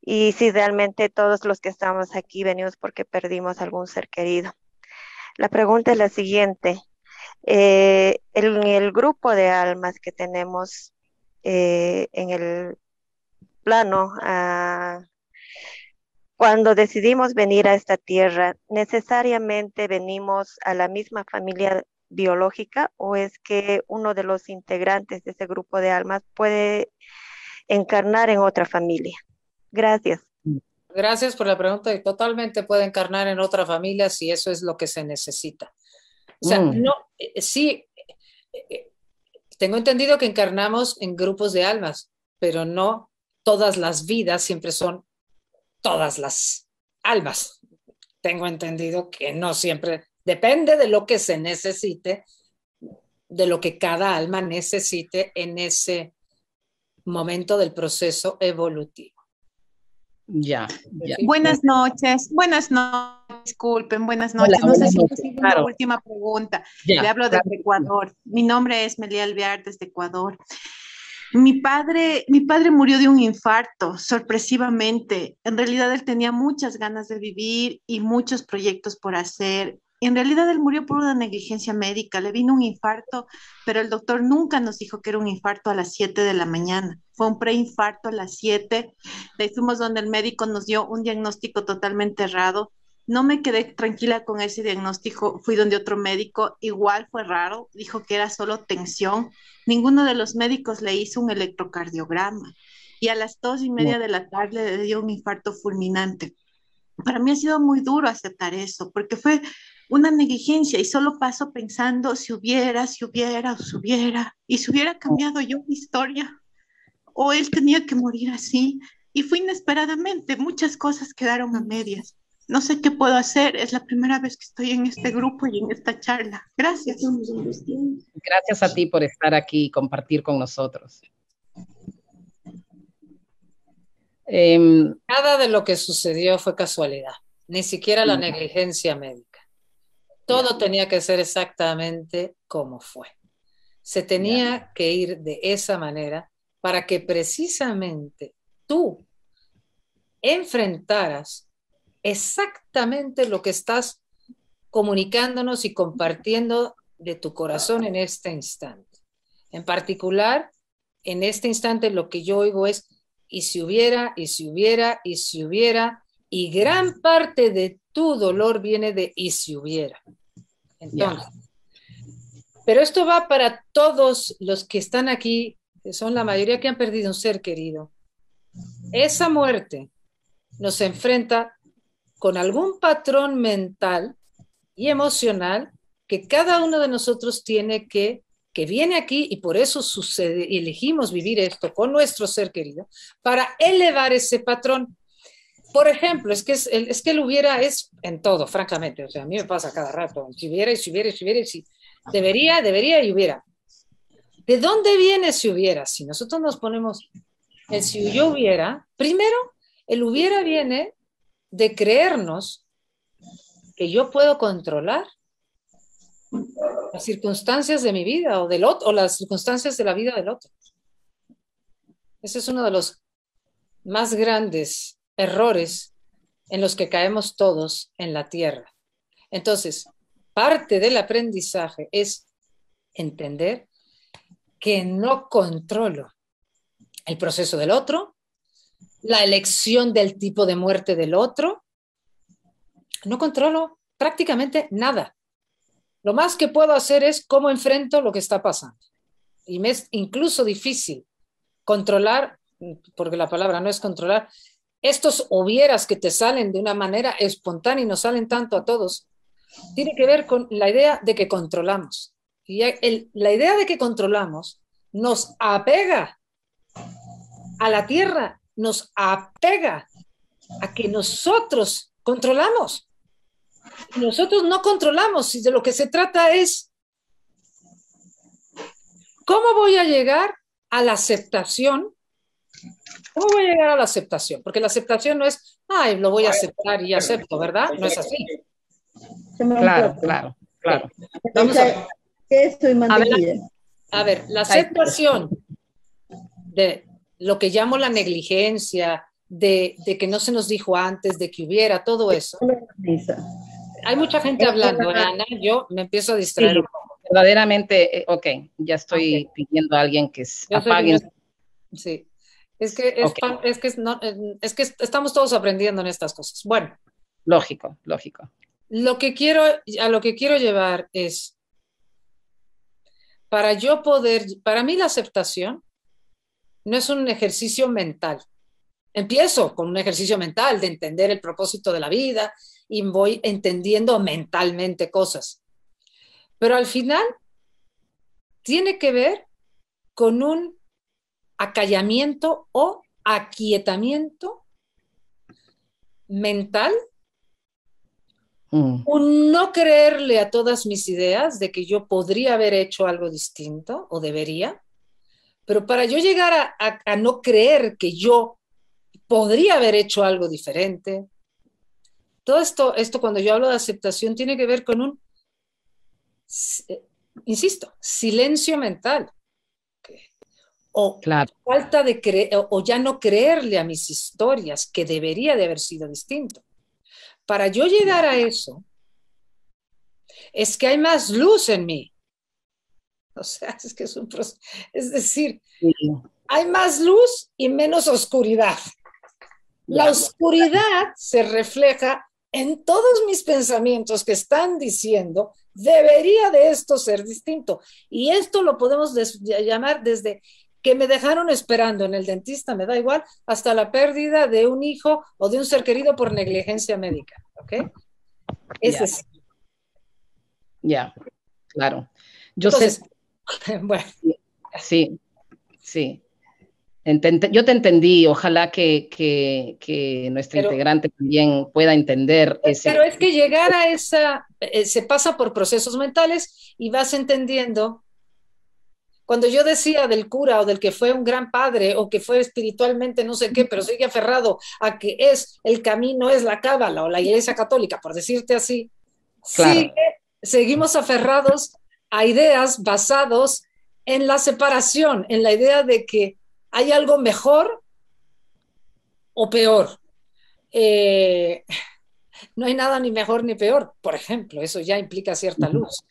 Y si realmente todos los que estamos aquí venimos porque perdimos algún ser querido. La pregunta es la siguiente. Eh, en el grupo de almas que tenemos eh, en el plano, cuando decidimos venir a esta tierra, ¿necesariamente venimos a la misma familia biológica o es que uno de los integrantes de ese grupo de almas puede encarnar en otra familia? Gracias. Gracias por la pregunta totalmente puede encarnar en otra familia si eso es lo que se necesita. O sea, mm. no, eh, eh, sí, eh, tengo entendido que encarnamos en grupos de almas, pero no todas las vidas siempre son todas las almas. Tengo entendido que no siempre, depende de lo que se necesite, de lo que cada alma necesite en ese momento del proceso evolutivo. Ya, Buenas noches, buenas noches, disculpen, buenas noches. no sé si es una última pregunta. Le hablo desde Ecuador. Mi nombre es Melia Alvear desde Ecuador. Mi padre, mi padre murió de un infarto, sorpresivamente. En realidad él tenía muchas ganas de vivir y muchos proyectos por hacer. En realidad él murió por una negligencia médica, le vino un infarto, pero el doctor nunca nos dijo que era un infarto a las 7 de la mañana. Fue un preinfarto a las 7. Le fuimos donde el médico nos dio un diagnóstico totalmente errado no me quedé tranquila con ese diagnóstico, fui donde otro médico, igual fue raro, dijo que era solo tensión, ninguno de los médicos le hizo un electrocardiograma y a las dos y media de la tarde le dio un infarto fulminante. Para mí ha sido muy duro aceptar eso, porque fue una negligencia y solo paso pensando si hubiera, si hubiera, si hubiera, y si hubiera cambiado yo mi historia, o él tenía que morir así, y fue inesperadamente, muchas cosas quedaron a medias no sé qué puedo hacer, es la primera vez que estoy en este grupo y en esta charla. Gracias. Gracias a ti por estar aquí y compartir con nosotros. Em, Nada de lo que sucedió fue casualidad, ni siquiera la mm. negligencia médica. Todo tenía que ser exactamente como fue. Se tenía que ir de esa manera para que precisamente tú enfrentaras exactamente lo que estás comunicándonos y compartiendo de tu corazón en este instante. En particular, en este instante lo que yo oigo es, y si hubiera, y si hubiera, y si hubiera, y gran parte de tu dolor viene de, y si hubiera. Entonces, pero esto va para todos los que están aquí, que son la mayoría que han perdido un ser querido. Esa muerte nos enfrenta con algún patrón mental y emocional que cada uno de nosotros tiene que, que viene aquí y por eso sucede, elegimos vivir esto con nuestro ser querido, para elevar ese patrón. Por ejemplo, es que, es, que el hubiera es en todo, francamente, o sea, a mí me pasa cada rato, si hubiera si hubiera si hubiera si debería, debería y hubiera. ¿De dónde viene si hubiera? Si nosotros nos ponemos el si yo hubiera, primero, el hubiera viene de creernos que yo puedo controlar las circunstancias de mi vida o del otro, o las circunstancias de la vida del otro. Ese es uno de los más grandes errores en los que caemos todos en la tierra. Entonces, parte del aprendizaje es entender que no controlo el proceso del otro, la elección del tipo de muerte del otro. No controlo prácticamente nada. Lo más que puedo hacer es cómo enfrento lo que está pasando. Y me es incluso difícil controlar, porque la palabra no es controlar, estos hubieras que te salen de una manera espontánea y no salen tanto a todos, tiene que ver con la idea de que controlamos. Y la idea de que controlamos nos apega a la tierra nos apega a que nosotros controlamos. Nosotros no controlamos y de lo que se trata es cómo voy a llegar a la aceptación. ¿Cómo voy a llegar a la aceptación? Porque la aceptación no es, ay, lo voy a aceptar y acepto, ¿verdad? No es así. Claro, claro, claro. Vamos a ver, la aceptación de lo que llamo la negligencia, de, que no se nos dijo antes, de que hubiera, todo eso. Hay mucha gente hablando, Ana, yo me empiezo a distraer. verdaderamente, eh, ok, ya estoy pidiendo a alguien que apague. Sí, es que, es, que, eh, es que estamos todos aprendiendo en estas cosas. Bueno. Lógico, lógico. Lo que quiero, a lo que quiero llevar es, para yo poder, para mí la aceptación no es un ejercicio mental. Empiezo con un ejercicio mental de entender el propósito de la vida y voy entendiendo mentalmente cosas. Pero al final tiene que ver con un acallamiento o aquietamiento mental, mm. un no creerle a todas mis ideas de que yo podría haber hecho algo distinto o debería, pero para yo llegar a, no creer que yo podría haber hecho algo diferente, todo esto, esto cuando yo hablo de aceptación tiene que ver con un, eh, insisto, silencio mental. O falta de o ya no creerle a mis historias, que debería de haber sido distinto. Para yo llegar a eso, es que hay más luz en mí. O sea, es que es un proceso. Es decir, hay más luz y menos oscuridad. La oscuridad se refleja en todos mis pensamientos que están diciendo, debería de esto ser distinto. Y esto lo podemos llamar desde que me dejaron esperando en el dentista, me da igual, hasta la pérdida de un hijo o de un ser querido por negligencia médica. ¿Ok? es Ya, claro. Yo sé bueno. Sí, sí. yo te entendí, ojalá que, que, que nuestra integrante también pueda entender. Pero es que llegar a esa, eh, se pasa por procesos mentales y vas entendiendo. Cuando yo decía del cura o del que fue un gran padre o que fue espiritualmente no sé qué, pero sigue aferrado a que es el camino, es la cábala o la iglesia católica, por decirte así, seguimos aferrados a ideas basados en la separación, en la idea de que hay algo mejor o peor. Eh, no hay nada ni mejor ni peor, por ejemplo, eso ya implica cierta luz.